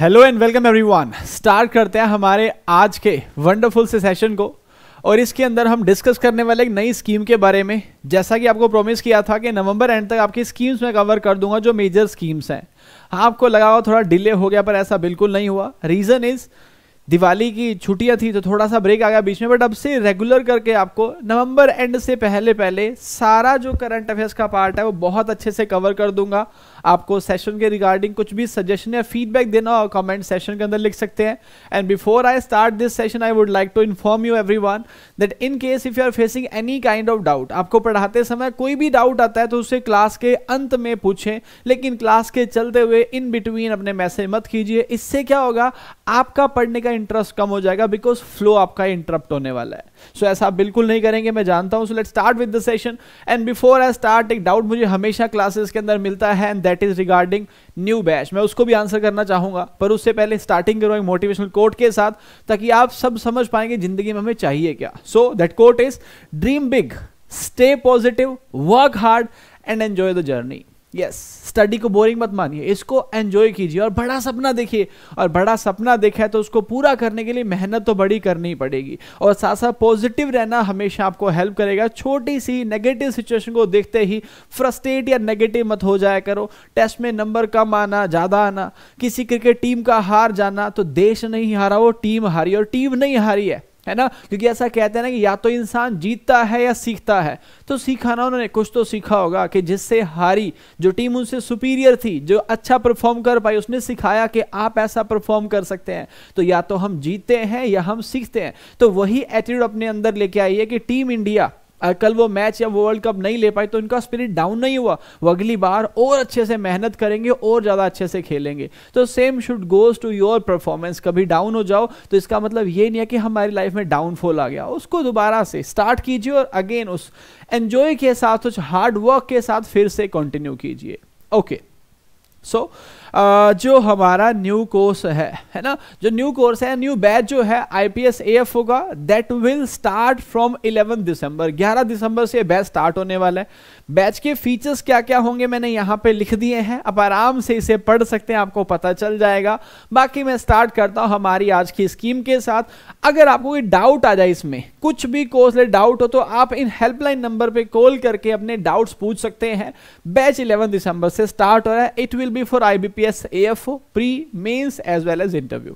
Hello and welcome everyone start करते हैं हमारे आज के वंडरफुल से सेशन को और इसके अंदर हम डिस्कस करने वाले एक नई स्कीम के बारे में जैसा कि आपको प्रॉमिस किया था कि नवंबर एंड तक आपकी स्कीम्स में कवर कर दूंगा जो मेजर स्कीम्स हैं हाँ, आपको लगा हुआ थोड़ा डिले हो गया पर ऐसा बिल्कुल नहीं हुआ रीज़न इज़ दिवाली की छुट्टियां थी तो थोड़ा सा ब्रेक आ गया बीच में बट अब से रेगुलर करके आपको नवंबर एंड से पहले पहले सारा जो करंट अफेयर्स का पार्ट है वो बहुत अच्छे से कवर कर दूंगा आपको सेशन के रिगार्डिंग कुछ भी सजेशन या फीडबैक देना हो कमेंट सेशन के अंदर लिख सकते हैं and before I start this session I would like to inform you everyone that in case if you are facing any kind of doubt आपको पढ़ाते समय कोई भी डाउट आता है तो उसे क्लास के अंत में पूछें लेकिन क्लास के चलते हुए इन बिटवीन अपने मैसेज मत कीजिए इससे क्या होगा आपका पढ़ने का इंटरेस्ट कम हो जाएगा बिकॉज फ्लो आपका इंटरप्ट होने वाला है सो so, ऐसा आप बिल्कुल नहीं करेंगे मैं जानता हूं so let start with the session and before I start एक डाउट मुझे हमेशा क्लासेस के अंदर मिलता है and that is regarding new batch मैं उसको भी आंसर करना चाहूंगा पर उससे पहले स्टार्टिंग करूँ एक मोटिवेशनल कोट के साथ ताकि आप सब समझ पाएंगे जिंदगी में हमें चाहिए क्या so that quote is dream big stay positive work hard and enjoy the journey yes study को बोरिंग मत मानिए इसको एंजॉय कीजिए और बड़ा सपना देखिए और बड़ा सपना देखा है तो उसको पूरा करने के लिए मेहनत तो बड़ी करनी पड़ेगी और साथ साथ पॉजिटिव रहना हमेशा आपको हेल्प करेगा छोटी सी नेगेटिव सिचुएशन को देखते ही फ्रस्ट्रेट या नेगेटिव मत हो जाया करो टेस्ट में नंबर कम आना ज़्यादा आना किसी क्रिकेट टीम का हार जाना तो देश नहीं हारा वो टीम हारी और टीम नहीं हारी है है ना क्योंकि ऐसा कहते हैं ना कि या तो इंसान जीतता है या सीखता है तो सीखा ना उन्होंने कुछ तो सीखा होगा कि जिससे हारी जो टीम उनसे सुपीरियर थी जो अच्छा परफॉर्म कर पाई उसने सिखाया कि आप ऐसा परफॉर्म कर सकते हैं तो या तो हम जीतते हैं या हम सीखते हैं तो वही एटीट्यूड अपने अंदर लेके आई है कि टीम इंडिया कल वो मैच या वो वर्ल्ड कप नहीं ले पाए तो उनका स्पिरिट डाउन नहीं हुआ वो अगली बार और अच्छे से मेहनत करेंगे और ज़्यादा अच्छे से खेलेंगे तो same should goes to your performance कभी डाउन हो जाओ तो इसका मतलब ये नहीं है कि हमारी लाइफ में डाउनफॉल आ गया उसको दोबारा से स्टार्ट कीजिए और अगेन उस एन्जॉय के साथ उस हार्ड वर्क के साथ फिर से कंटिन्यू कीजिए ओके सो जो हमारा न्यू कोर्स है है ना जो न्यू कोर्स है न्यू बैच जो है आईपीएस एएफ होगा that will start from 11 December 11 दिसंबर से बैच स्टार्ट होने वाला है बैच के फीचर्स क्या क्या होंगे मैंने यहाँ पे लिख दिए हैं आप आराम से इसे पढ़ सकते हैं आपको पता चल जाएगा बाकी मैं स्टार्ट करता हूँ हमारी आज की स्कीम के साथ अगर आपको कोई डाउट आ जाए इसमें कुछ भी कोर्स डाउट हो तो आप इन हेल्पलाइन नंबर पे कॉल करके अपने डाउट्स पूछ सकते हैं बैच 11 दिसंबर से स्टार्ट हो रहा है it will be for I IPS, AFO, pre-mains as well as interview.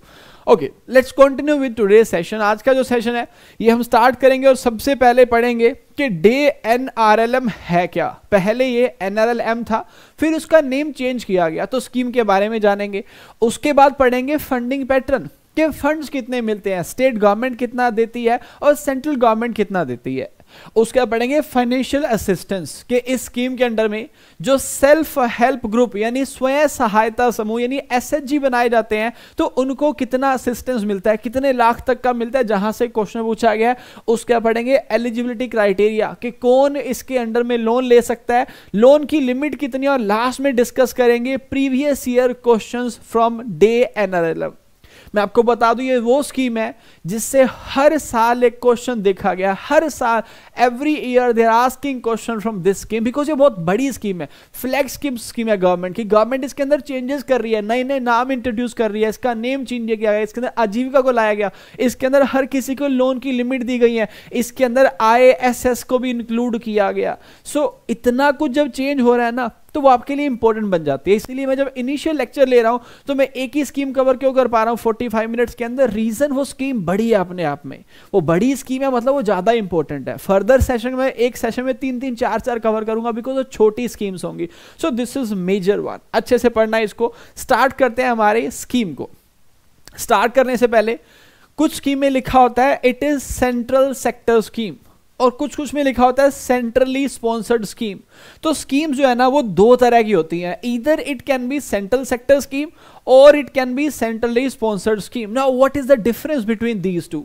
Okay let's continue with today session आज का जो सेशन है ये हम स्टार्ट करेंगे और सबसे पहले पढ़ेंगे कि डे एनआरएलएम है क्या पहले ये एनआरएलएम था फिर उसका नेम चेंज किया गया तो स्कीम के बारे में जानेंगे उसके बाद पढ़ेंगे फंडिंग पैटर्न के फंड्स कितने मिलते हैं स्टेट गवर्नमेंट कितना देती है और सेंट्रल गवर्नमेंट कितना देती है उसके बाद पढ़ेंगे फाइनेंशियल असिस्टेंस के इस स्कीम के अंडर में जो सेल्फ हेल्प ग्रुप यानी स्वयं सहायता समूह यानी एस बनाए जाते हैं तो उनको कितना असिस्टेंस मिलता है कितने लाख तक का मिलता है जहां से क्वेश्चन पूछा गया है उसके बाद पढ़ेंगे एलिजिबिलिटी क्राइटेरिया कि कौन इसके अंडर में लोन ले सकता है लोन की लिमिट कितनी और लास्ट में डिस्कस करेंगे previous year question from DAY N मैं आपको बता दूं ये वो स्कीम है जिससे हर साल एक क्वेश्चन देखा गया हर साल every year there asking question from this scheme because ये बहुत बड़ी स्कीम है फ्लैक्स स्कीम स्कीम है गवर्नमेंट की गवर्नमेंट इसके अंदर चेंजेस कर रही है नए नए नाम इंट्रोड्यूस कर रही है इसका नेम चेंज किया गया इसके अंदर आजीविका को लाया गया इसके अंदर हर किसी को लोन की लिमिट दी गई है इसके अंदर आई को भी इंक्लूड किया गया सो so, इतना कुछ जब चेंज हो रहा है ना तो वो आपके लिए इंपॉर्टेंट बन जाती है इसलिए मैं जब इनिशियल लेक्चर ले रहा हूं तो मैं एक ही स्कीम कवर क्यों कर पा रहा हूं फोर्टी फाइव मिनट्स के अंदर रीजन वो स्कीम बड़ी है अपने आप में वो बड़ी स्कीम है मतलब वो ज़्यादा इंपॉर्टेंट है फर्दर सेशन में एक सेशन में तीन तीन चार चार कवर करूंगा बिकॉज वो छोटी स्कीम्स होंगी so this is major one अच्छे से पढ़ना है इसको स्टार्ट करते हैं हमारे स्कीम को स्टार्ट करने से पहले कुछ स्कीम में लिखा होता है it is central sector scheme और कुछ कुछ में लिखा होता है सेंट्रली स्पॉन्सर्ड स्कीम तो स्कीम जो है ना वो दो तरह की होती है इधर it can be central sector scheme और it can be centrally sponsored scheme now what is the difference between these two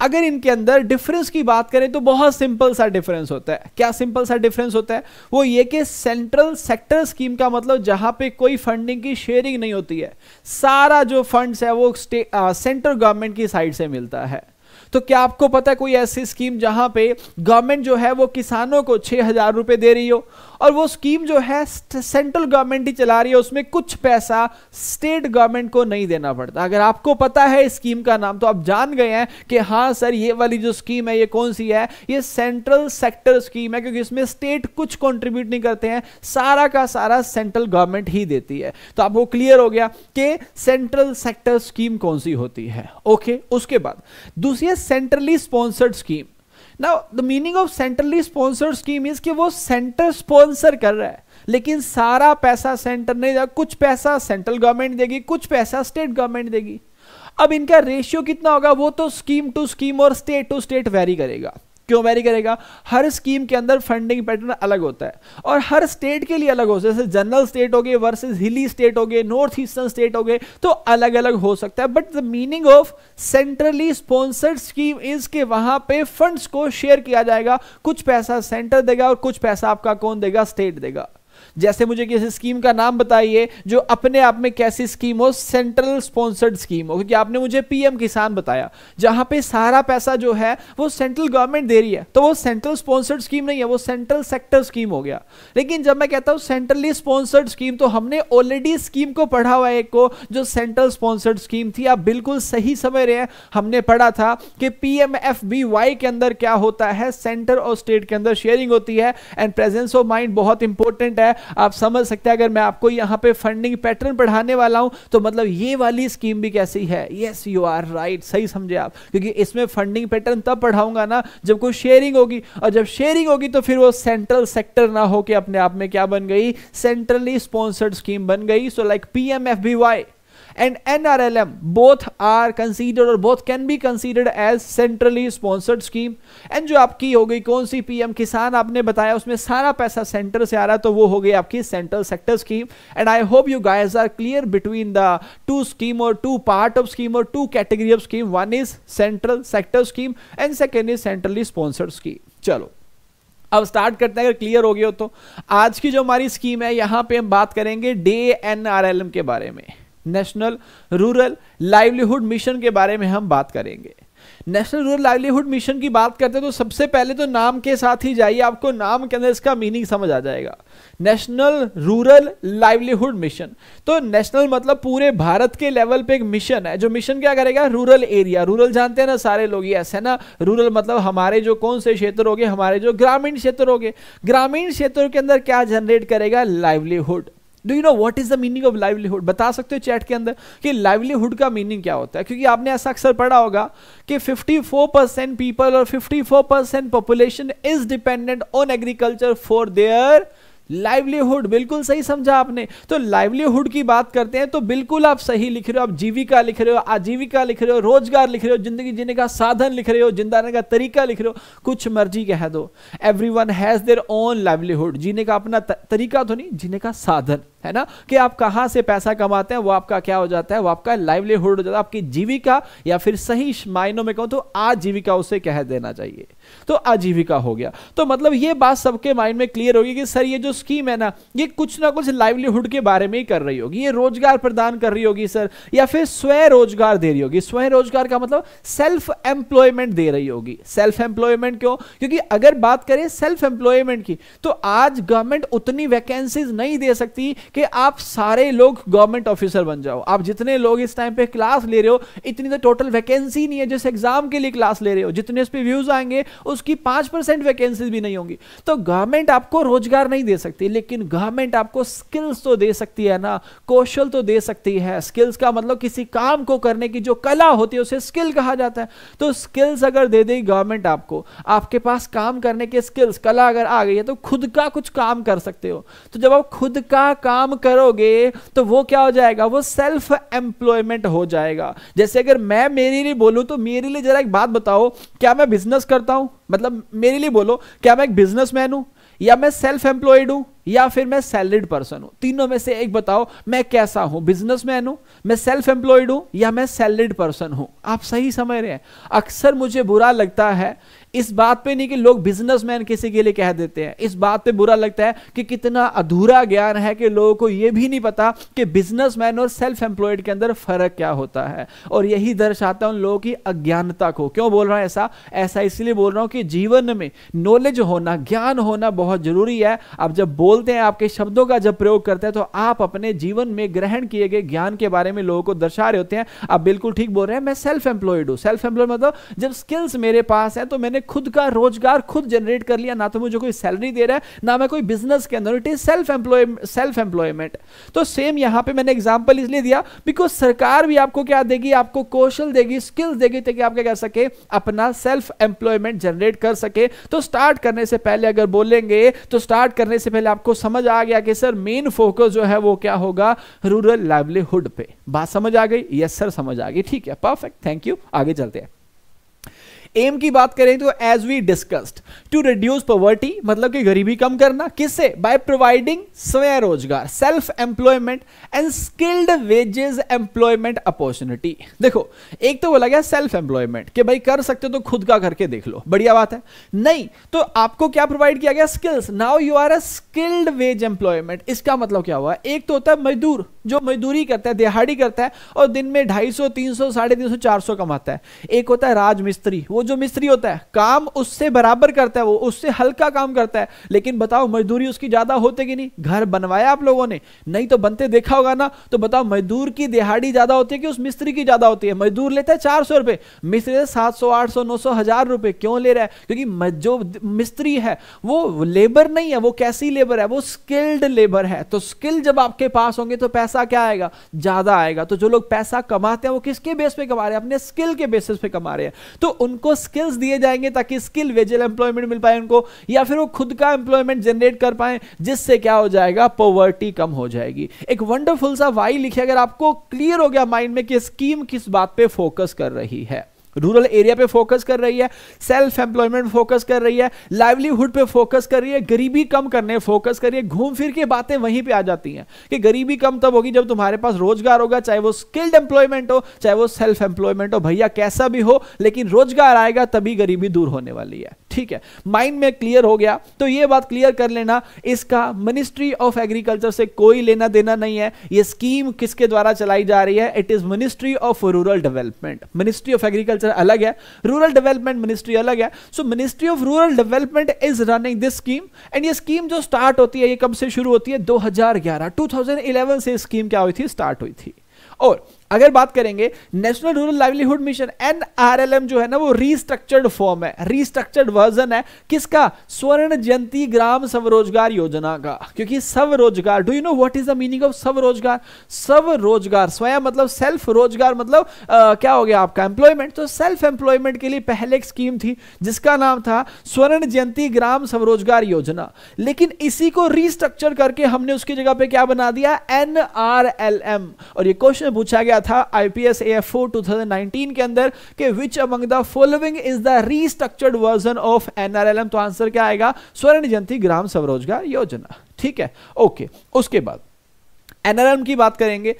अगर इनके अंदर डिफरेंस की बात करें तो बहुत सिंपल सा डिफरेंस होता है क्या सिंपल सा डिफरेंस होता है वो ये कि सेंट्रल सेक्टर स्कीम का मतलब जहां पे कोई फंडिंग की शेयरिंग नहीं होती है सारा जो फंड्स है वो सेंट्रल गवर्नमेंट की साइड से मिलता है तो क्या आपको पता है कोई ऐसी स्कीम जहां पे गवर्नमेंट जो है वो किसानों को छह हजार रुपए दे रही हो और वो स्कीम जो है सेंट्रल गवर्नमेंट ही चला रही है उसमें कुछ पैसा स्टेट गवर्नमेंट को नहीं देना पड़ता अगर आपको पता है इस स्कीम का नाम तो आप जान गए हैं कि हाँ सर ये वाली जो स्कीम है ये कौन सी है ये सेंट्रल सेक्टर स्कीम है क्योंकि इसमें स्टेट कुछ कॉन्ट्रीब्यूट नहीं करते हैं सारा का सारा सेंट्रल गवर्नमेंट ही देती है तो आपको क्लियर हो गया कि सेंट्रल सेक्टर स्कीम कौन सी होती है ओके उसके बाद दूसरी centrally sponsored scheme now the meaning of centrally sponsored scheme is कि वो सेंटर स्पॉन्सर कर रहा है लेकिन सारा पैसा सेंटर नहीं देगा कुछ पैसा सेंट्रल गवर्नमेंट देगी कुछ पैसा स्टेट गवर्नमेंट देगी अब इनका रेशियो कितना होगा वो तो स्कीम टू स्कीम और स्टेट टू स्टेट वेरी करेगा क्यों वेरी करेगा हर स्कीम के अंदर फंडिंग पैटर्न अलग होता है और हर स्टेट के लिए अलग हो जैसे जनरल स्टेट हो गए वर्सेज हिली स्टेट हो गए नॉर्थ ईस्टर्न स्टेट हो गए तो अलग अलग हो सकता है but the meaning of centrally sponsored scheme is के वहां पे फंड्स को शेयर किया जाएगा कुछ पैसा सेंटर देगा और कुछ पैसा आपका कौन देगा स्टेट देगा जैसे मुझे किसी स्कीम का नाम बताइए जो अपने आप में कैसी स्कीम हो सेंट्रल स्पॉन्सर्ड स्कीम हो क्योंकि आपने मुझे पीएम किसान बताया जहां पे सारा पैसा जो है वो सेंट्रल गवर्नमेंट दे रही है तो वो सेंट्रल स्पॉन्सर्ड स्कीम नहीं है वो सेंट्रल सेक्टर स्कीम हो गया लेकिन जब मैं कहता हूं सेंट्रली स्पॉन्सर्ड स्कीम तो हमने ऑलरेडी स्कीम को पढ़ा हुआ एक को जो सेंट्रल स्पॉन्सर्ड स्कीम थी आप बिल्कुल सही समझ रहे हैं हमने पढ़ा था कि पीएमएफबीवाई के अंदर क्या होता है सेंटर और स्टेट के अंदर शेयरिंग होती है एंड प्रेजेंस ऑफ माइंड बहुत इंपॉर्टेंट है आप समझ सकते हैं अगर मैं आपको यहां पे फंडिंग पैटर्न पढ़ाने वाला हूं तो मतलब ये वाली स्कीम भी कैसी है यस यू आर राइट सही समझे आप क्योंकि इसमें फंडिंग पैटर्न तब पढ़ाऊंगा ना जब कोई शेयरिंग होगी और जब शेयरिंग होगी तो फिर वो सेंट्रल सेक्टर ना होकर अपने आप में क्या बन गई सेंट्रली स्पॉन्सर्ड स्कीम बन गई so like P M F B Y and N R L M both are considered और both can be considered as centrally sponsored scheme and जो आपकी हो गई कौन सी पी एम किसान आपने बताया उसमें सारा पैसा सेंटर से आ रहा है तो वो हो गई आपकी central sector scheme and I hope you guys are clear between the two scheme और टू पार्ट ऑफ स्कीम और two category of scheme one is central sector scheme and second is centrally sponsored scheme चलो अब start करते हैं अगर clear हो गए हो तो आज की जो हमारी स्कीम है यहां पे हम बात करेंगे DAY N R L M के बारे में नेशनल रूरल लाइवलीहुड मिशन के बारे में हम बात करेंगे नेशनल रूरल लाइवलीहुड मिशन की बात करते हैं तो सबसे पहले तो नाम के साथ ही जाइए आपको नाम के अंदर इसका मीनिंग समझ आ जाएगा नेशनल रूरल लाइवलीहुड मिशन तो नेशनल मतलब पूरे भारत के लेवल पे एक मिशन है जो मिशन क्या करेगा रूरल एरिया रूरल जानते हैं ना सारे लोग ऐसे है ना रूरल मतलब हमारे जो कौन से क्षेत्र हो गए हमारे जो ग्रामीण क्षेत्र हो गए ग्रामीण क्षेत्रों के अंदर क्या जनरेट करेगा livelihood do you know what is the meaning of livelihood बता सकते हो चैट के अंदर कि लाइवलीहुड का मीनिंग क्या होता है क्योंकि आपने ऐसा अक्सर पढ़ा होगा कि 54 परसेंट पीपल और 54 percent population is dependent on agriculture for their livelihood बिल्कुल सही समझा आपने तो लाइवलीहुड की बात करते हैं तो बिल्कुल आप सही लिख रहे हो आप जीविका लिख रहे हो आजीविका लिख रहे हो रोजगार लिख रहे हो जिंदगी जीने का साधन लिख रहे हो जिंदा रहने का तरीका लिख रहे हो कुछ मर्जी कह दो everyone has their own livelihood जीने का अपना तरीका तो नहीं जीने का साधन है ना कि आप कहां से पैसा कमाते हैं वो आपका क्या हो जाता है वो आपका लाइवलीहुड हो जाता है आपकी जीविका या फिर सही मायनों में कहूं तो आजीविका उसे कह देना चाहिए तो आजीविका हो गया तो मतलब ये बात सबके माइंड में क्लियर होगी कि सर ये जो स्कीम है ना ये कुछ ना कुछ लाइवलीहुड के बारे में ही कर रही होगी ये रोजगार प्रदान कर रही होगी सर या फिर स्वरोजगार दे रही होगी स्वरोजगार का मतलब सेल्फ एम्प्लॉयमेंट दे रही होगी सेल्फ एम्प्लॉयमेंट क्यों क्योंकि अगर बात करें सेल्फ एम्प्लॉयमेंट की तो आज गवर्नमेंट उतनी वैकेंसीज नहीं दे सकती कि आप सारे लोग गवर्नमेंट ऑफिसर बन जाओ आप जितने लोग इस टाइम पे क्लास ले रहे हो इतनी तो टोटल वैकेंसी नहीं है जिस एग्जाम के लिए क्लास ले रहे हो जितने उस पर व्यूज आएंगे उसकी पांच परसेंट वैकेंसी भी नहीं होंगी तो गवर्नमेंट आपको रोजगार नहीं दे सकती लेकिन गवर्नमेंट आपको स्किल्स तो दे सकती है ना कौशल तो दे सकती है स्किल्स का मतलब किसी काम को करने की जो कला होती है उसे स्किल कहा जाता है तो स्किल्स अगर दे देगी गवर्नमेंट आपको आपके पास काम करने के स्किल्स कला अगर आ गई है तो खुद का कुछ काम कर सकते हो तो जब आप खुद का काम करोगे तो वो क्या हो जाएगा वो सेल्फ एम्प्लॉयमेंट हो जाएगा जैसे अगर मैं मेरे लिए बोलूं तो मेरे लिए जरा एक बात बताओ क्या मैं बिजनेस करता हूं हूं मतलब मेरे लिए बोलो क्या मैं एक बिजनेसमैन हूं या मैं सेल्फ एम्प्लॉयड हूं या फिर मैं सैलरीड पर्सन हूं तीनों में से एक बताओ मैं कैसा हूं बिजनेसमैन हूं मैं सेल्फ एम्प्लॉयड हूं या मैं सैलरीड पर्सन हूं आप सही समझ रहे हैं अक्सर मुझे बुरा लगता है इस बात पे नहीं कि लोग बिजनेसमैन किसी के लिए कह देते हैं इस बात पे बुरा लगता है कि कितना अधूरा ज्ञान है कि लोगों को यह भी नहीं पता कि बिजनेसमैन और सेल्फ एम्प्लॉयड के अंदर फर्क क्या होता है और यही दर्शाता है उन लोगों की अज्ञानता को क्यों बोल रहा हूं ऐसा ऐसा इसलिए बोल रहा हूं कि जीवन में नॉलेज होना ज्ञान होना बहुत जरूरी है आप जब बोलते हैं आपके शब्दों का जब प्रयोग करते हैं तो आप अपने जीवन में ग्रहण किए गए ज्ञान के बारे में लोगों को दर्शा रहे होते हैं आप बिल्कुल ठीक बोल रहे हैं मैं सेल्फ एम्प्लॉयड हूं सेल्फ एम्प्लॉयड मतलब जब स्किल्स मेरे पास है तो मैंने खुद का रोजगार खुद जनरेट कर लिया ना तो मुझे कोई सैलरी दे रहा है ना मैं कोई बिजनेस के अंदर it is self employ self employment तो सेम यहां पे मैंने एग्जाम्पल इसलिए दिया बिकॉज सरकार भी आपको क्या देगी आपको कौशल देगी स्किल्स देगी ताकि आप क्या कर सके अपना सेल्फ एम्प्लॉयमेंट जनरेट कर सके तो स्टार्ट करने से पहले अगर बोलेंगे तो स्टार्ट करने से पहले आपको समझ आ गया कि सर मेन फोकस जो है वो क्या होगा रूरल लाइवलीहुड पे बात समझ आ गई यस सर समझ आ गई ठीक है परफेक्ट थैंक यू आगे चलते हैं एम की बात करें तो as we discussed to reduce poverty मतलब कि गरीबी कम करना किससे बाय प्रोवाइडिंग स्वरोजगार self employment and skilled wages employment opportunity देखो एक तो बोला गया सेल्फ एम्प्लॉयमेंट कि भाई कर सकते हो तो खुद का करके देख लो बढ़िया बात है नहीं तो आपको क्या प्रोवाइड किया गया skills now you are a skilled wage employment इसका मतलब क्या हुआ एक तो होता है मजदूर जो मजदूरी करता है दिहाड़ी करता है और दिन में ढाई सौ तीन सौ साढ़े तीन सौ चार सौ कमाता है एक होता है राजमिस्त्री वो जो मिस्त्री होता है काम उससे बराबर करता है वो उससे हल्का काम करता है लेकिन बताओ मजदूरी उसकी ज्यादा होती कि नहीं घर बनवाया आप लोगों ने नहीं तो बनते देखा होगा ना तो बताओ मजदूर की दिहाड़ी ज्यादा होती है कि उस मिस्त्री की ज्यादा होती है मजदूर लेता है चार सौ रुपए मिस्त्री सात सौ आठ सौ नौ सौ हजार रुपए क्यों ले रहा है क्योंकि जो मिस्त्री है वो लेबर नहीं है वो कैसी लेबर है वो स्किल्ड लेबर है तो स्किल जब आपके पास होंगे तो पैसा क्या आएगा ज्यादा आएगा तो जो लोग पैसा कमाते हैं वो किसके बेस पे कमा रहे हैं अपने स्किल के बेसिस पे कमा रहे हैं तो उनको उनको स्किल्स दिए जाएंगे ताकि स्किल वेजल एम्प्लॉयमेंट मिल पाए उनको या फिर वो खुद का एम्प्लॉयमेंट जनरेट कर पाए जिससे क्या हो जाएगा पॉवर्टी कम हो जाएगी एक वंडरफुल सा वाई लिखे अगर आपको क्लियर हो गया माइंड में कि स्कीम किस बात पे फोकस कर रही है रूरल एरिया पे फोकस कर रही है सेल्फ एम्प्लॉयमेंट फोकस कर रही है लाइवलीहुड पे फोकस कर रही है गरीबी कम करने फोकस कर रही है घूम फिर के बातें वहीं पे आ जाती हैं कि गरीबी कम तब होगी जब तुम्हारे पास रोजगार होगा चाहे वो स्किल्ड एम्प्लॉयमेंट हो चाहे वो सेल्फ एम्प्लॉयमेंट हो भैया कैसा भी हो लेकिन रोजगार आएगा तभी गरीबी दूर होने वाली है ठीक है माइंड में क्लियर हो गया तो ये बात क्लियर कर लेना इसका मिनिस्ट्री ऑफ एग्रीकल्चर से कोई लेना देना नहीं है ये स्कीम किसके द्वारा चलाई जा रही है it is ministry of rural development ministry of agriculture agriculture अलग है रूरल डेवलपमेंट मिनिस्ट्री अलग है so ministry of rural development is running this scheme and ये स्कीम जो स्टार्ट होती है ये कब से शुरू होती है 2011 2011 से स्कीम क्या हुई थी स्टार्ट हुई थी और अगर बात करेंगे national rural livelihood mission NRLM जो है ना वो रीस्ट्रक्चर्ड फॉर्म है रीस्ट्रक्चर्ड वर्जन है किसका स्वर्ण जयंती ग्राम स्वरोजगार योजना का क्योंकि स्वरोजगार do you know what is the meaning of swarozgar स्वरोजगार स्वयं मतलब सेल्फ रोजगार मतलब आ, क्या हो गया आपका एम्प्लॉयमेंट तो सेल्फ एम्प्लॉयमेंट के लिए पहले एक स्कीम थी जिसका नाम था स्वर्ण जयंती ग्राम स्वरोजगार योजना लेकिन इसी को रीस्ट्रक्चर करके हमने उसकी जगह पर क्या बना दिया एनआरएलएम और ये क्वेश्चन पूछा गया था आईपीएस एएफओ 2019 के अंदर कि which among the following is the restructured version of NRLM तो आंसर क्या आएगा स्वर्ण जयंती ग्राम स्वरोजगार योजना ठीक है ओके उसके बाद एनआरएलएम की बात करेंगे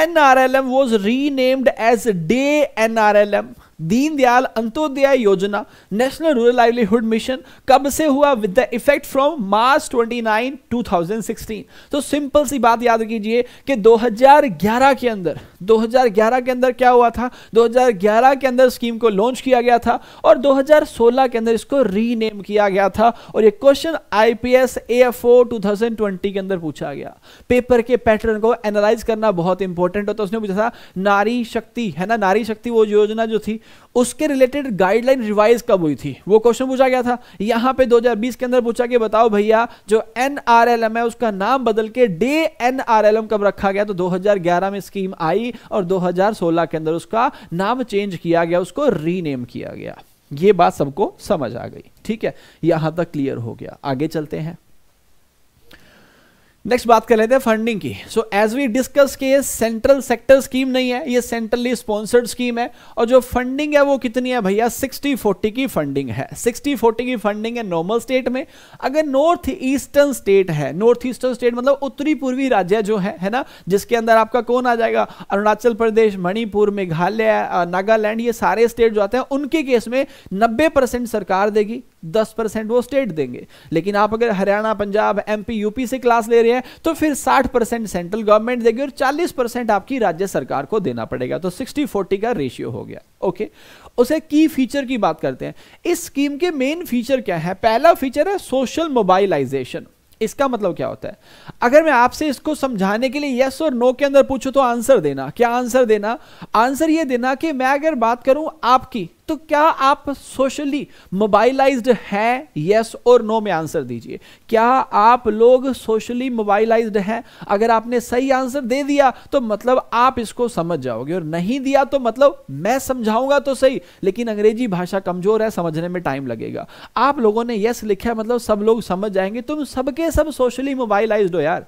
NRLM was renamed as DAY NRLM Deendayal Antyodaya Yojana national rural livelihood mission कब से हुआ with the effect from March 29 2016 तो सिंपल सी बात याद कीजिए कि 2011 के अंदर 2011 के अंदर क्या हुआ था 2011 के अंदर स्कीम को लॉन्च किया गया था और 2016 के अंदर इसको रीनेम किया गया था और ये क्वेश्चन आईपीएस एएफओ 2020 के अंदर पूछा गया पेपर के पैटर्न को एनालाइज करना बहुत इंपॉर्टेंट होता है उसने पूछा था नारी शक्ति है ना नारी शक्ति वो योजना जो थी उसके रिलेटेड गाइडलाइन रिवाइज कब हुई थी वो क्वेश्चन पूछा गया था यहां पे 2020 के अंदर पूछा कि बताओ भैया जो एनआरएलएम है उसका नाम बदल के डे एनआरएलएम कब रखा गया तो 2011 में स्कीम आई और 2016 के अंदर उसका नाम चेंज किया गया उसको रीनेम किया गया ये बात सबको समझ आ गई ठीक है यहां तक क्लियर हो गया आगे चलते हैं नेक्स्ट बात कर लेते हैं फंडिंग की सो एज वी डिस्कस के ये सेंट्रल सेक्टर स्कीम नहीं है ये सेंट्रली स्पॉन्सर्ड स्कीम है और जो फंडिंग है वो कितनी है भैया 60 40 की फंडिंग है 60 40 की फंडिंग है नॉर्मल स्टेट में अगर नॉर्थ ईस्टर्न स्टेट है नॉर्थ ईस्टर्न स्टेट मतलब उत्तरी पूर्वी राज्य जो है है ना जिसके अंदर आपका कौन आ जाएगा अरुणाचल प्रदेश मणिपुर मेघालय नागालैंड ये सारे स्टेट जो आते हैं उनके केस में नब्बे सरकार देगी दस परसेंट वो स्टेट देंगे लेकिन आप अगर हरियाणा पंजाब एमपी यूपी से क्लास ले रहे हैं तो फिर साठ परसेंट सेंट्रल गवर्नमेंट देगी और चालीस परसेंट आपकी राज्य सरकार को देना पड़ेगा तो सिक्सटी फोर्टी का रेशियो हो गया ओके उसे की फीचर की बात करते हैं इस स्कीम के मेन फीचर क्या है पहला फीचर है सोशल मोबाइलाइजेशन इसका मतलब क्या होता है अगर मैं आपसे इसको समझाने के लिए यस और नो के अंदर पूछूं तो आंसर देना क्या आंसर देना आंसर यह देना कि मैं अगर बात करूं आपकी तो क्या आप सोशली मोबाइलाइज्ड हैं यस और नो में आंसर दीजिए क्या आप लोग सोशली मोबाइलाइज्ड हैं अगर आपने सही आंसर दे दिया तो मतलब आप इसको समझ जाओगे और नहीं दिया तो मतलब मैं समझाऊंगा तो सही लेकिन अंग्रेजी भाषा कमजोर है समझने में टाइम लगेगा आप लोगों ने यस लिखा मतलब सब लोग समझ जाएंगे तुम सबके सब सोशली मोबाइलाइज हो यार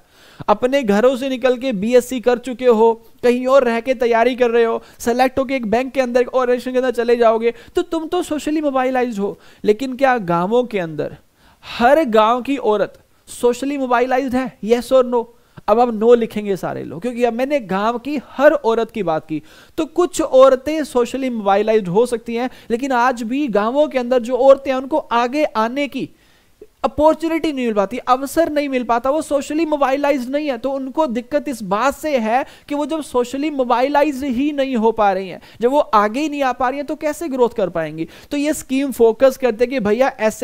अपने घरों से निकल के बीएससी कर चुके हो कहीं और रह के तैयारी कर रहे हो सेलेक्ट होकर एक बैंक के अंदर और के अंदर चले जाओगे तो तुम तो सोशली मोबाइलाइज हो लेकिन क्या गांवों के अंदर हर गांव की औरत सोशली मोबाइलाइज है येस और नो अब अब नो लिखेंगे सारे लोग क्योंकि अब मैंने गांव की हर औरत की बात की तो कुछ औरतें सोशली मोबाइलाइज हो सकती हैं लेकिन आज भी गांवों के अंदर जो औरतें हैं उनको आगे आने की अपॉर्चुनिटी नहीं मिल पाती अवसर नहीं मिल पाता वो सोशली मोबाइलाइज नहीं है तो उनको दिक्कत इस बात से है कि वो जब सोशली मोबाइलाइज ही नहीं हो पा रही हैं जब वो आगे ही नहीं आ पा रही हैं तो कैसे ग्रोथ कर पाएंगी तो ये स्कीम फोकस करते कि भैया एस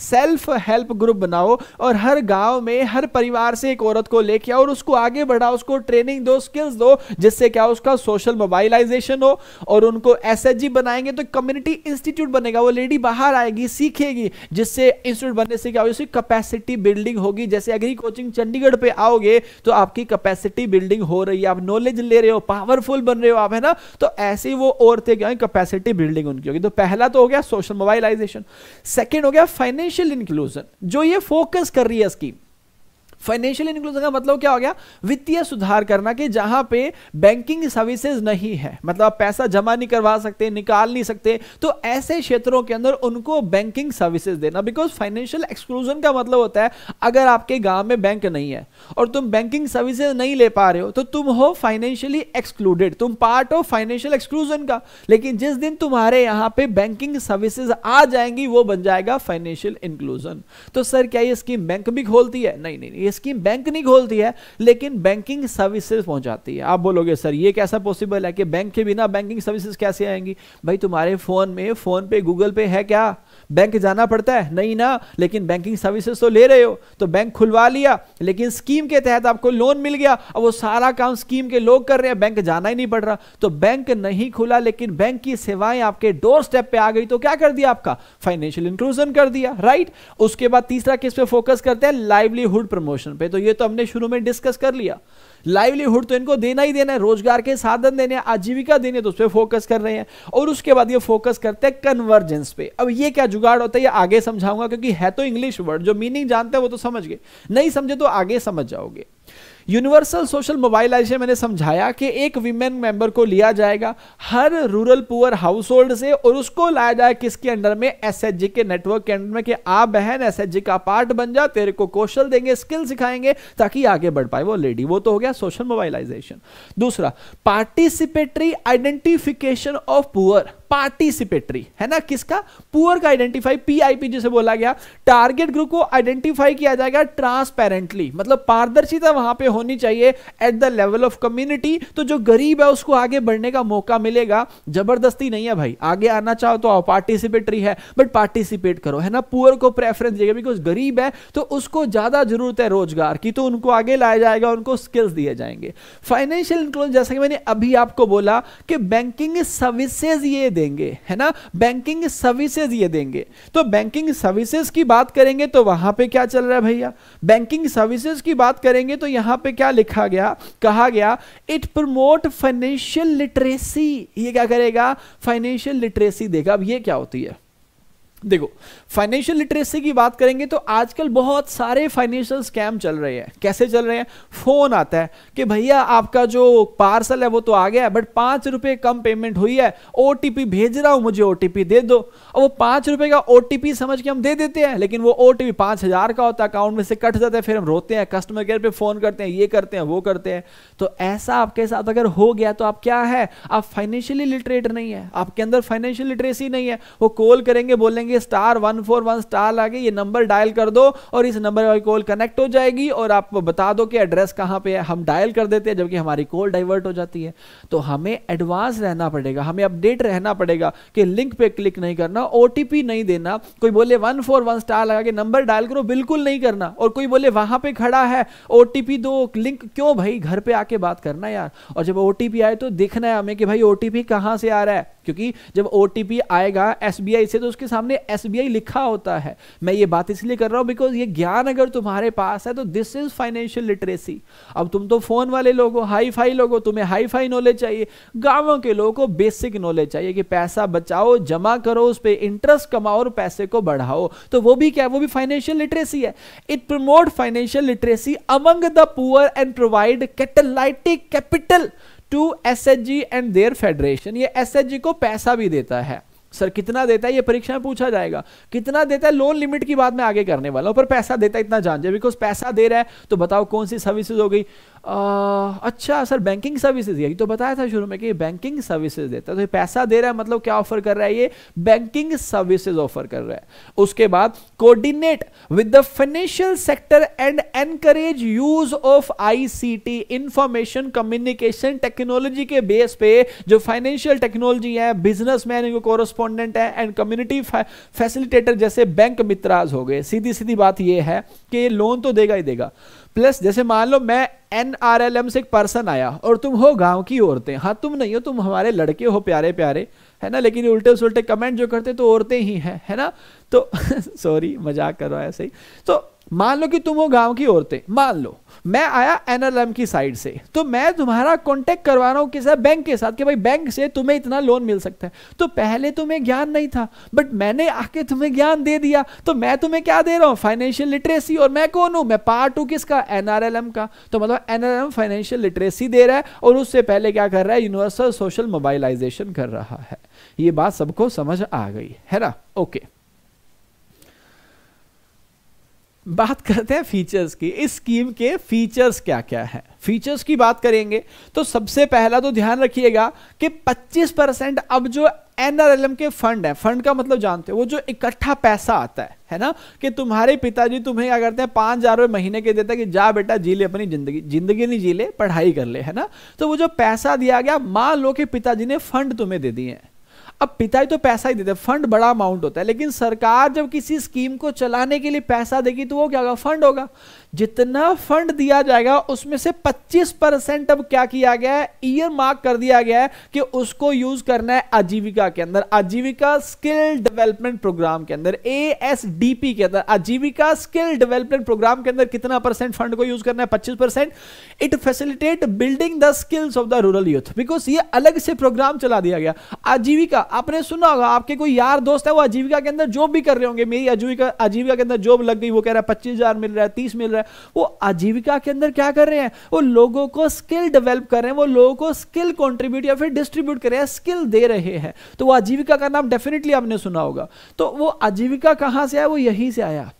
सेल्फ हेल्प ग्रुप बनाओ और हर गांव में हर परिवार से एक औरत को लेके आओ और उसको आगे बढ़ाओ उसको ट्रेनिंग दो स्किल्स दो जिससे क्या उसका सोशल मोबाइलाइजेशन हो और उनको एस बनाएंगे तो कम्युनिटी इंस्टीट्यूट बनेगा वो लेडी बाहर आएगी सीखेगी जिससे इंस्टीट्यूट बनने से क्या होगी कैपेसिटी बिल्डिंग होगी जैसे एग्री कोचिंग चंडीगढ़ पे आओगे तो आपकी कैपेसिटी बिल्डिंग हो रही है आप नॉलेज ले रहे हो पावरफुल बन रहे हो आप है ना तो ऐसे ही वो औरतें क्या कैपेसिटी बिल्डिंग उनकी होगी तो पहला तो हो गया सोशल मोबाइलाइजेशन सेकेंड हो गया फाइनेंस फाइनेंशियल इंक्लूजन जो ये फोकस कर रही है स्कीम फाइनेंशियल इंक्लूजन का मतलब क्या हो गया वित्तीय सुधार करना कि जहां पे बैंकिंग सर्विसेज नहीं है मतलब आप पैसा जमा नहीं करवा सकते निकाल नहीं सकते तो ऐसे क्षेत्रों के अंदर उनको बैंकिंग सर्विसेज देना बिकॉज फाइनेंशियल एक्सक्लूजन का मतलब होता है अगर आपके गांव में बैंक नहीं है और तुम बैंकिंग सर्विसेज नहीं ले पा रहे हो तो तुम हो फाइनेंशियली एक्सक्लूडेड तुम पार्ट ऑफ फाइनेंशियल एक्सक्लूजन का लेकिन जिस दिन तुम्हारे यहां पे बैंकिंग सर्विसेज आ जाएंगी वो बन जाएगा फाइनेंशियल इंक्लूजन तो सर क्या ये स्कीम बैंक भी खोलती है नहीं नहीं स्कीम बैंक नहीं खोलती है लेकिन बैंकिंग सर्विसेज पहुंचाती है आप बोलोगे सर ये कैसा पॉसिबल है कि बैंक के बिना बैंकिंग सर्विसेज कैसे आएंगी भाई तुम्हारे फ़ोन में फ़ोन पे गूगल पे है क्या बैंक जाना पड़ता है नहीं ना लेकिन बैंकिंग सर्विसेज तो ले रहे हो तो बैंक खुलवा लिया लेकिन स्कीम के तहत आपको लोन मिल गया अब वो सारा काम स्कीम के लोग कर रहे हैं बैंक जाना ही नहीं पड़ रहा तो बैंक नहीं खुला लेकिन बैंक की सेवाएं आपके डोर स्टेप पे आ गई तो क्या कर दिया आपका फाइनेंशियल इंक्लूजन कर दिया राइट उसके बाद तीसरा किस पे फोकस करते हैं लाइवलीहुड प्रमोशन क्वेश्चन पे तो ये तो हमने शुरू में डिस्कस कर लिया लाइवलीहुड तो इनको देना ही देना है रोजगार के साधन देने आजीविका देने तो उस पर फोकस कर रहे हैं और उसके बाद ये फोकस करते हैं कन्वर्जेंस पे अब ये क्या जुगाड़ होता है ये आगे समझाऊंगा क्योंकि है तो इंग्लिश वर्ड जो मीनिंग जानते हैं वो तो समझ गए नहीं समझे तो आगे समझ जाओगे यूनिवर्सल सोशल मोबाइलाइजेशन मैंने समझाया कि एक विमेन मेंबर को लिया जाएगा हर रूरल पुअर हाउस होल्ड से और उसको लाया जाए किसके अंडर में एस के नेटवर्क के अंडर में कि आप बहन एस का पार्ट बन जा तेरे को कौशल देंगे स्किल सिखाएंगे ताकि आगे बढ़ पाए वो लेडी वो तो हो गया सोशल मोबाइलाइजेशन दूसरा participatory identification of poor participatory है ना किसका पुअर का आइडेंटिफाई पीआईपी जिसे बोला गया टारगेट ग्रुप को आइडेंटिफाई किया जाएगा ट्रांसपेरेंटली मतलब पारदर्शिता वहां पे होनी चाहिए at the level of community तो जो गरीब है उसको आगे बढ़ने का मौका मिलेगा जबरदस्ती नहीं है भाई आगे आना चाहो तो आओ पार्टिसिपेटरी है बट पार्टिसिपेट करो है ना पुअर को प्रेफरेंस देगा बिकॉज गरीब है तो उसको ज्यादा जरूरत है रोजगार की तो उनको आगे लाया जाएगा उनको स्किल्स दिए जाएंगे फाइनेंशियल इंक्लूजन जैसा कि मैंने अभी आपको बोला कि बैंकिंग सर्विसेज ये दे देंगे है ना बैंकिंग सर्विसेज ये देंगे तो बैंकिंग सर्विसेज की बात करेंगे तो वहां पे क्या चल रहा है भैया बैंकिंग सर्विसेज की बात करेंगे तो यहां पे क्या लिखा गया कहा गया इट प्रमोट फाइनेंशियल लिटरेसी ये क्या करेगा फाइनेंशियल लिटरेसी देगा अब ये क्या होती है देखो फाइनेंशियल लिटरेसी की बात करेंगे तो आजकल बहुत सारे फाइनेंशियल स्कैम चल रहे हैं कैसे चल रहे हैं फोन आता है कि भैया आपका जो पार्सल है वो तो आ गया है बट पांच रुपए कम पेमेंट हुई है ओ भेज रहा हूं मुझे ओ दे दो और वो पांच रुपए का ओ समझ के हम दे देते हैं लेकिन वो ओ हजार का होता है अकाउंट में से कट जाता है फिर हम रोते हैं कस्टमर केयर पर फ़ोन करते हैं ये करते हैं वो करते हैं तो ऐसा आपके साथ अगर हो गया तो आप क्या है आप फाइनेंशियली लिटरेट नहीं है आपके अंदर फाइनेंशियल लिटरेसी नहीं है वो कॉल करेंगे बोलेंगे कि star one four one star लाके ये नंबर डायल कर दो और इस नंबर वाली कॉल कनेक्ट हो जाएगी और आप बता दो कि एड्रेस कहाँ पे है हम डायल कर देते हैं जबकि हमारी कॉल डाइवर्ट हो जाती है तो हमें एडवांस रहना पड़ेगा हमें अपडेट रहना पड़ेगा कि लिंक पे क्लिक नहीं करना ओ नहीं देना कोई बोले वन फोर वन स्टार लगा के नंबर डायल करो बिल्कुल नहीं करना और कोई बोले वहां पे खड़ा है ओ दो लिंक क्यों भाई घर पे आके बात करना यार और जब ओ आए तो देखना है हमें कि भाई ओ कहां से आ रहा है क्योंकि जब ओ आएगा एस से तो उसके सामने एस लिखा होता है मैं ये बात इसलिए कर रहा हूं बिकॉज ये ज्ञान अगर तुम्हारे पास है तो दिस इज फाइनेंशियल लिटरेसी अब तुम तो फोन वाले लोग हो हाई फाई लोग हो तुम्हें हाई फाई नॉलेज चाहिए गांवों के लोगों को बेसिक नॉलेज चाहिए कि पैसा बचाओ जमा करो उस पर इंटरेस्ट कमाओ और पैसे को बढ़ाओ तो वो भी क्या है? वो भी फाइनेंशियल लिटरेसी है it promote financial literacy among the poor and provide catalytic capital to S H G and their federation ये एस एच जी को पैसा भी देता है सर कितना देता है ये परीक्षा में पूछा जाएगा कितना देता है लोन लिमिट की बात में आगे करने वाला हूं पर पैसा देता है इतना जान जाए बिकॉज पैसा दे रहा है तो बताओ कौन सी सर्विसेज हो गई आ, अच्छा सर बैंकिंग सर्विसेज ये तो बताया था शुरू में कि बैंकिंग सर्विसेज देता है तो ये पैसा दे रहा है मतलब क्या ऑफर कर रहा है ये बैंकिंग सर्विसेज ऑफर कर रहा है उसके बाद coordinate with the financial sector and encourage use of ICT information communication technology के बेस पे जो फाइनेंशियल टेक्नोलॉजी है बिजनेसमैन इनको कोरोस्पोंडेंट है एंड कम्युनिटी फैसिलिटेटर जैसे बैंक मित्राज हो गए सीधी सीधी बात यह है कि लोन तो देगा ही देगा प्लस जैसे मान लो मैं एन आर एल एम से एक पर्सन आया और तुम हो गांव की औरतें हाँ तुम नहीं हो तुम हमारे लड़के हो प्यारे प्यारे है ना लेकिन उल्टे सुलटे कमेंट जो करते तो औरतें ही हैं है ना तो सॉरी मजाक कर रहा है ऐसे ही तो मान लो कि तुम वो गांव की औरतें मान लो मैं आया एनएलएम की साइड से तो मैं तुम्हारा कांटेक्ट करवा रहा हूँ किसा बैंक के साथ कि भाई बैंक से तुम्हें इतना लोन मिल सकता है तो पहले तुम्हें ज्ञान नहीं था बट मैंने आके तुम्हें ज्ञान दे दिया तो मैं तुम्हें क्या दे रहा हूँ फाइनेंशियल लिटरेसी और मैं कौन हूँ मैं पार्ट हूँ किसका एनआरएलएम का तो मतलब एनआरएलएम फाइनेंशियल लिटरेसी दे रहा है और उससे पहले क्या कर रहा है यूनिवर्सल सोशल मोबाइलाइजेशन कर रहा है ये बात सबको समझ आ गई है ना ओके बात करते हैं फीचर्स की इस स्कीम के फीचर्स क्या क्या है फीचर्स की बात करेंगे तो सबसे पहला तो ध्यान रखिएगा कि 25 परसेंट अब जो एनआरएलएम के फंड है फंड का मतलब जानते हो वो जो इकट्ठा पैसा आता है है ना कि तुम्हारे पिताजी तुम्हें क्या करते हैं पांच हजार रुपए महीने के देते हैं कि जा बेटा जी ले अपनी जिंदगी जिंदगी नहीं जी ले पढ़ाई कर ले है ना तो वो जो पैसा दिया गया मान लो कि पिताजी ने फंड तुम्हें दे दिए हैं अब पिता ही तो पैसा ही देते फंड बड़ा अमाउंट होता है लेकिन सरकार जब किसी स्कीम को चलाने के लिए पैसा देगी तो वो क्या होगा फंड होगा जितना फंड दिया जाएगा उसमें से 25 परसेंट अब क्या किया गया है ईयर मार्क कर दिया गया है कि उसको यूज करना है आजीविका के अंदर आजीविका स्किल डेवलपमेंट प्रोग्राम के अंदर पी के अंदर आजीविका स्किल डेवलपमेंट प्रोग्राम के अंदर कितना परसेंट फंड को यूज करना है पच्चीस percent it facilitate building the skills of the rural youth because ये अलग से प्रोग्राम चला दिया गया आजीविका आपने सुना होगा आपके कोई यार दोस्त है वो आजीविका के अंदर जॉब भी कर रहे होंगे मेरी आजीविका आजीविका के अंदर जॉब लग गई वो कह रहा है पच्चीस मिल रहा है तीस मिल रहा है है वो आजीविका के अंदर क्या कर रहे हैं वो लोगों को स्किल डेवलप कर रहे हैं वो लोगों को स्किल कॉन्ट्रीब्यूट या फिर डिस्ट्रीब्यूट कर रहे हैं स्किल दे रहे हैं तो वो आजीविका का नाम डेफिनेटली आपने सुना होगा तो वो आजीविका कहाँ से आया वो यहीं से आया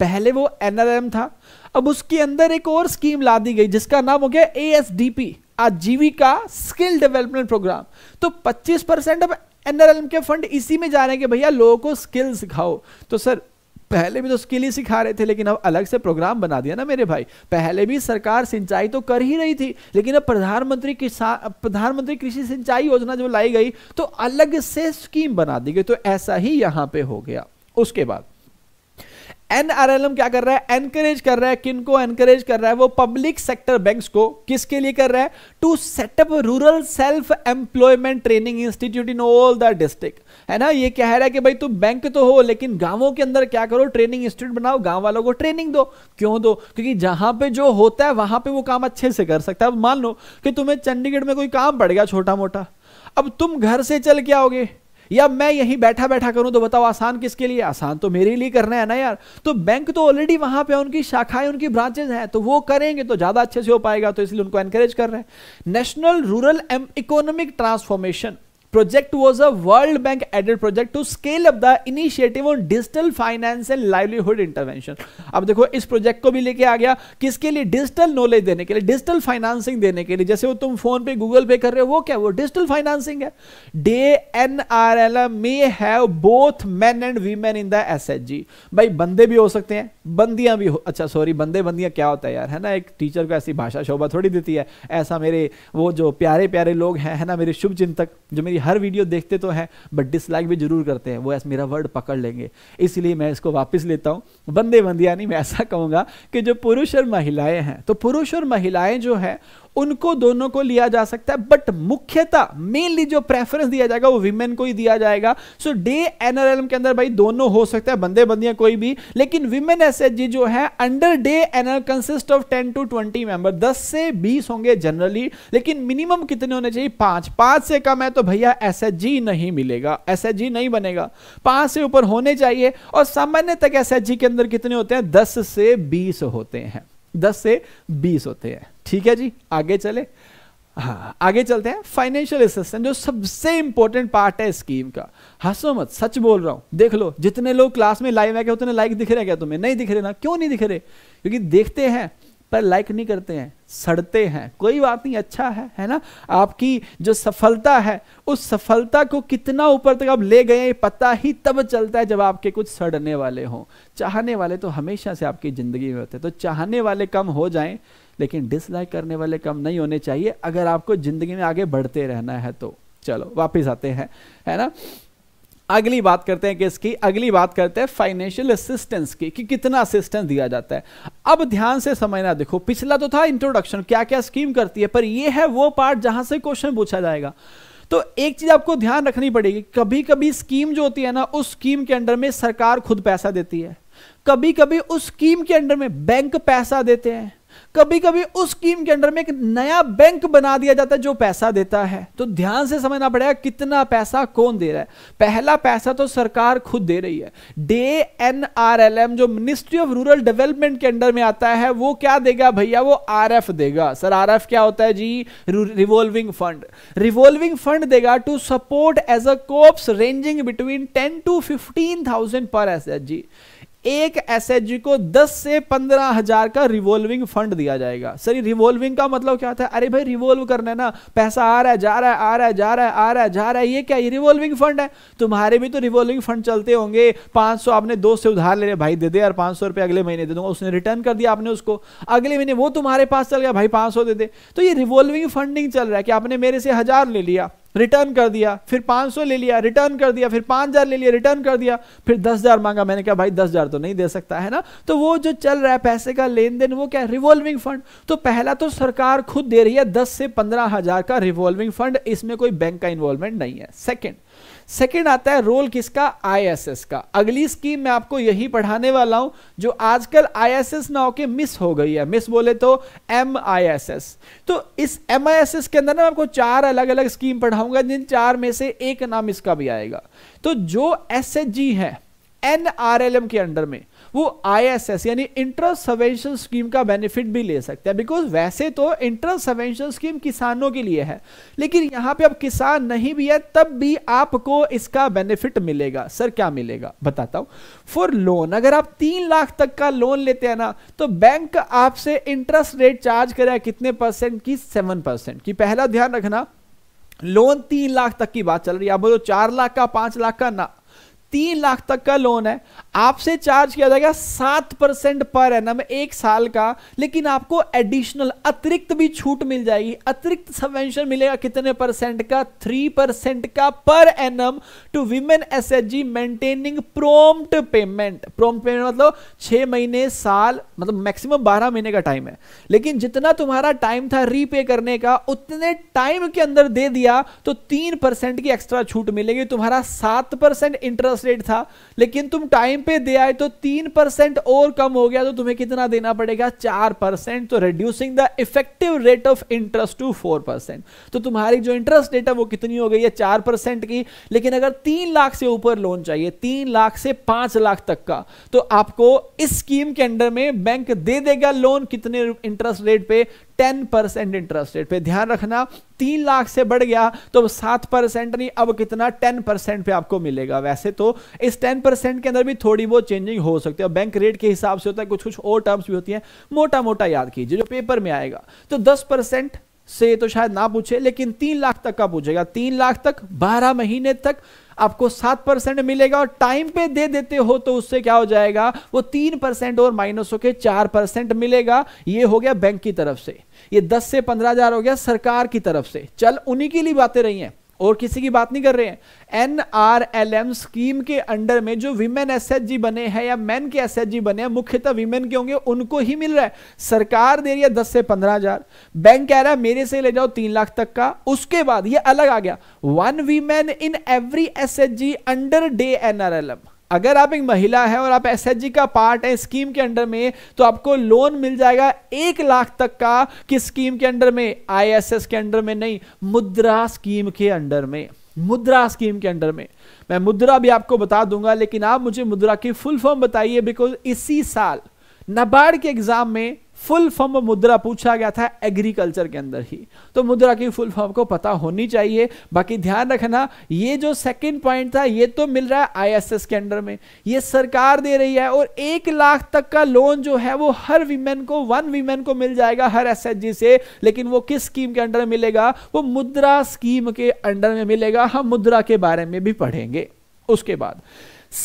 पहले वो एनआरएम था अब उसके अंदर एक और स्कीम ला दी गई जिसका नाम हो गया एएसडीपी आजीविका स्किल डेवलपमेंट प्रोग्राम तो 25 परसेंट अब एनआरएल के फंड इसी में जा रहे हैं कि भैया लोगों को स्किल सिखाओ तो सर पहले भी तो उसके लिए सिखा रहे थे लेकिन अब अलग से प्रोग्राम बना दिया ना मेरे भाई पहले भी सरकार सिंचाई तो कर ही रही थी लेकिन अब प्रधानमंत्री किसान प्रधानमंत्री कृषि सिंचाई योजना जो लाई गई तो अलग से स्कीम बना दी गई तो ऐसा ही यहां पे हो गया उसके बाद एनआरएलएम क्या कर रहा है एनकरेज कर रहा है किनको एनकरेज कर रहा है वो पब्लिक सेक्टर बैंक्स को किसके लिए कर रहा है to set up rural self employment training institute in all the district है ना ये कह रहा है कि भाई तुम बैंक तो हो लेकिन गांवों के अंदर क्या करो ट्रेनिंग इंस्टीट्यूट बनाओ गांव वालों को ट्रेनिंग दो क्यों दो क्योंकि जहां पे जो होता है वहां पे वो काम अच्छे से कर सकता है अब मान लो कि तुम्हें चंडीगढ़ में कोई काम पड़ गया छोटा मोटा अब तुम घर से चल के आओगे या मैं यहीं बैठा बैठा करूं तो बताओ आसान किसके लिए आसान तो मेरे लिए करना है ना यार तो बैंक तो ऑलरेडी वहां पे उनकी शाखाएं उनकी ब्रांचेज हैं तो वो करेंगे तो ज्यादा अच्छे से हो पाएगा तो इसलिए उनको एनकरेज कर रहे हैं national rural economic transformation project was a World Bank aided project to scale up the initiative on digital finance and livelihood intervention. अब देखो इस प्रोजेक्ट को भी लेके आ गया किसके लिए डिजिटल नॉलेज देने के लिए डिजिटल फाइनेंसिंग देने के लिए जैसे वो तुम फोन पे गूगल पे कर रहे हो वो क्या वो डिजिटल फाइनेंसिंग है DAY N R L may have both men and women in the S H G भाई बंदे भी हो सकते हैं बंदियां भी हो अच्छा सॉरी बंदे बंदियां क्या होता है यार है ना एक टीचर को ऐसी भाषा शोभा थोड़ी देती है ऐसा मेरे वो जो प्यारे प्यारे लोग हैं है ना मेरे शुभ चिंतक जो मेरी हर वीडियो देखते तो हैं बट डिसलाइक भी जरूर करते हैं वो ऐसा मेरा वर्ड पकड़ लेंगे इसलिए मैं इसको वापस लेता हूँ बंदे बंदिया नहीं मैं ऐसा कहूँगा कि जो पुरुष और महिलाएं हैं तो पुरुष और महिलाएं जो है उनको दोनों को लिया जा सकता है बट मुख्यतः मेनली जो प्रेफरेंस दिया जाएगा वो विमेन को ही दिया जाएगा सो डे एनआरएलएम के अंदर भाई दोनों हो सकते हैं बंदे बंदियां कोई भी लेकिन विमेन एस जो है under DAY NR consist of ten to twenty member दस से बीस होंगे जनरली लेकिन मिनिमम कितने होने चाहिए पांच पांच से कम है तो भैया एस नहीं मिलेगा एस नहीं बनेगा पांच से ऊपर होने चाहिए और सामान्य तक एस के अंदर कितने होते हैं दस से बीस होते हैं दस से बीस होते हैं ठीक है जी आगे चले हाँ आगे चलते हैं फाइनेंशियल असिस्टेंट जो सबसे इंपॉर्टेंट पार्ट है स्कीम का हंसो मत सच बोल रहा हूं देख लो जितने लोग क्लास में लाइव आके उतने लाइक दिख रहे हैं क्या तुम्हें नहीं दिख रहे ना क्यों नहीं दिख रहे क्योंकि देखते हैं पर लाइक नहीं करते हैं सड़ते हैं कोई बात नहीं अच्छा है है ना आपकी जो सफलता है उस सफलता को कितना ऊपर तक आप ले गए पता ही तब चलता है जब आपके कुछ सड़ने वाले हों चाहने वाले तो हमेशा से आपकी ज़िंदगी में होते हैं तो चाहने वाले कम हो जाए लेकिन डिसलाइक करने वाले कम नहीं होने चाहिए अगर आपको ज़िंदगी में आगे बढ़ते रहना है तो चलो वापिस आते हैं है ना अगली बात करते हैं किसकी अगली बात करते हैं फाइनेंशियल असिस्टेंस की कि कितना असिस्टेंस दिया जाता है अब ध्यान से समझना देखो पिछला तो था इंट्रोडक्शन क्या क्या स्कीम करती है पर यह है वो पार्ट जहां से क्वेश्चन पूछा जाएगा तो एक चीज आपको ध्यान रखनी पड़ेगी कभी कभी स्कीम जो होती है ना उस स्कीम के अंडर में सरकार खुद पैसा देती है कभी कभी उस स्कीम के अंडर में बैंक पैसा देते हैं कभी कभी उस स्कीम के अंडर में एक नया बैंक बना दिया जाता है जो पैसा देता है तो ध्यान से समझना पड़ेगा कितना पैसा कौन दे रहा है पहला पैसा तो सरकार खुद दे रही है DAY N R L M जो मिनिस्ट्री ऑफ रूरल डेवलपमेंट के अंडर में आता है वो क्या देगा भैया वो आर एफ देगा सर आर एफ क्या होता है जी रिवॉल्विंग फंड रिवॉल्विंग फंड देगा to support as a corpus ranging between ten to fifteen thousand per S H G एक एस को 10 से पंद्रह हजार का रिवॉल्विंग फंड दिया जाएगा सर रिवॉल्विंग का मतलब क्या था अरे भाई रिवॉल्व करने ना पैसा आ रहा है जा रहा है आ रहा है जा रहा है आ रहा है जा रहा है ये क्या ये रिवॉल्विंग फंड है तुम्हारे भी तो रिवॉल्विंग फंड चलते होंगे पांच आपने दोस्त से उधार ले रहे भाई दे दे यार पांच सौ अगले महीने दे दूंगा उसने रिटर्न कर दिया आपने उसको अगले महीने वो तुम्हारे पास चल गया भाई पांच दे दे तो ये रिवॉल्विंग फंडिंग चल रहा है कि आपने मेरे से हजार ले लिया रिटर्न कर दिया फिर 500 ले लिया रिटर्न कर दिया फिर 5000 ले लिया रिटर्न कर दिया फिर 10000 मांगा मैंने कहा भाई 10000 तो नहीं दे सकता है ना तो वो जो चल रहा है पैसे का लेन देन वो क्या रिवॉल्विंग फंड तो पहला तो सरकार खुद दे रही है दस से पंद्रह हजार का रिवॉल्विंग फंड इसमें कोई बैंक का इन्वॉल्वमेंट नहीं है सेकेंड सेकेंड आता है रोल किसका आईएसएस का अगली स्कीम मैं आपको यही पढ़ाने वाला हूं जो आजकल आईएसएस ना के मिस हो गई है मिस बोले तो एम तो इस एम के अंदर ना आपको चार अलग अलग स्कीम पढ़ाऊंगा जिन चार में से एक नाम इसका भी आएगा तो जो एस है एन के अंडर में वो आईएसएस यानी इंटरेस्ट सबेंशन स्कीम का बेनिफिट भी ले सकते हैं बिकॉज वैसे तो इंटरेस्ट सबेंशन स्कीम किसानों के लिए है लेकिन यहां पे अब किसान नहीं भी है तब भी आपको इसका बेनिफिट मिलेगा सर क्या मिलेगा बताता हूं फॉर लोन अगर आप तीन लाख तक का लोन लेते हैं ना तो बैंक आपसे इंटरेस्ट रेट चार्ज करे कितने परसेंट की सेवन परसेंट की पहला ध्यान रखना लोन तीन लाख तक की बात चल रही है आप बोलो चार लाख का पांच लाख का ना तीन लाख तक का लोन है आपसे चार्ज किया जाएगा सात परसेंट पर ना एक साल का लेकिन आपको एडिशनल अतिरिक्त भी छूट मिल जाएगी अतिरिक्त सबवेंशन मिलेगा कितने परसेंट का थ्री परसेंट का per annum to women S H G maintaining prompt payment prompt payment मतलब छह महीने साल मतलब मैक्सिमम बारह महीने का टाइम है लेकिन जितना तुम्हारा टाइम था रीपे करने का उतने टाइम के अंदर दे दिया तो तीन परसेंट की एक्स्ट्रा छूट मिलेगी तुम्हारा सात परसेंट इंटरेस्ट इंटरेस्ट रेट था लेकिन तुम टाइम पे दे आए तो तीन परसेंट और कम हो गया तो तुम्हें कितना देना पड़ेगा चार परसेंट तो reducing the effective rate of interest to four percent तो तुम्हारी जो इंटरेस्ट रेट है वो कितनी हो गई है चार परसेंट की लेकिन अगर तीन लाख से ऊपर लोन चाहिए तीन लाख से पांच लाख तक का तो आपको इस स्कीम के अंडर में बैंक दे देगा लोन कितने इंटरेस्ट रेट पे टेन परसेंट इंटरेस्ट रेट पे ध्यान रखना तीन लाख से बढ़ गया तो सात परसेंट नहीं अब कितना टेन परसेंट पे आपको मिलेगा वैसे तो इस टेन परसेंट के अंदर भी थोड़ी बहुत चेंजिंग हो सकती है बैंक रेट के हिसाब से होता है कुछ कुछ और टर्म्स भी होती हैं मोटा मोटा याद कीजिए जो पेपर में आएगा तो दस परसेंट से तो शायद ना पूछे लेकिन तीन लाख तक का पूछेगा तीन लाख तक बारह महीने तक आपको सात परसेंट मिलेगा और टाइम पे दे देते हो तो उससे क्या हो जाएगा वो तीन परसेंट और माइनस होकर चार परसेंट मिलेगा ये हो गया बैंक की तरफ से ये दस से पंद्रह हजार हो गया सरकार की तरफ से चल उन्हीं के लिए बातें रही हैं और किसी की बात नहीं कर रहे हैं N R L M scheme के अंडर में जो विमेन एस एच जी बने हैं या मेन के एस एच जी बने हैं मुख्यतः विमेन के होंगे उनको ही मिल रहा है सरकार दे रही है दस से पंद्रह हजार बैंक कह रहा है मेरे से ले जाओ तीन लाख तक का उसके बाद ये अलग आ गया one women in every S H G under DAY N R L M अगर आप एक महिला है और आप एस का पार्ट है स्कीम के अंडर में तो आपको लोन मिल जाएगा एक लाख तक का किस स्कीम के अंडर में आईएसएस के अंडर में नहीं मुद्रा स्कीम के अंडर में मुद्रा स्कीम के अंडर में मैं मुद्रा भी आपको बता दूंगा लेकिन आप मुझे मुद्रा की फुल फॉर्म बताइए बिकॉज इसी साल नबार्ड के एग्जाम में फुल फॉर्म मुद्रा पूछा गया था एग्रीकल्चर के अंदर ही तो मुद्रा की फुल फॉर्म को पता होनी चाहिए बाकी ध्यान रखना ये जो सेकंड पॉइंट था ये तो मिल रहा है आईएसएस के अंडर में ये सरकार दे रही है और एक लाख तक का लोन जो है वो हर विमेन को वन विमेन को मिल जाएगा हर एस से लेकिन वो किस स्कीम के अंडर मिलेगा वो मुद्रा स्कीम के अंडर में मिलेगा हम मुद्रा के बारे में भी पढ़ेंगे उसके बाद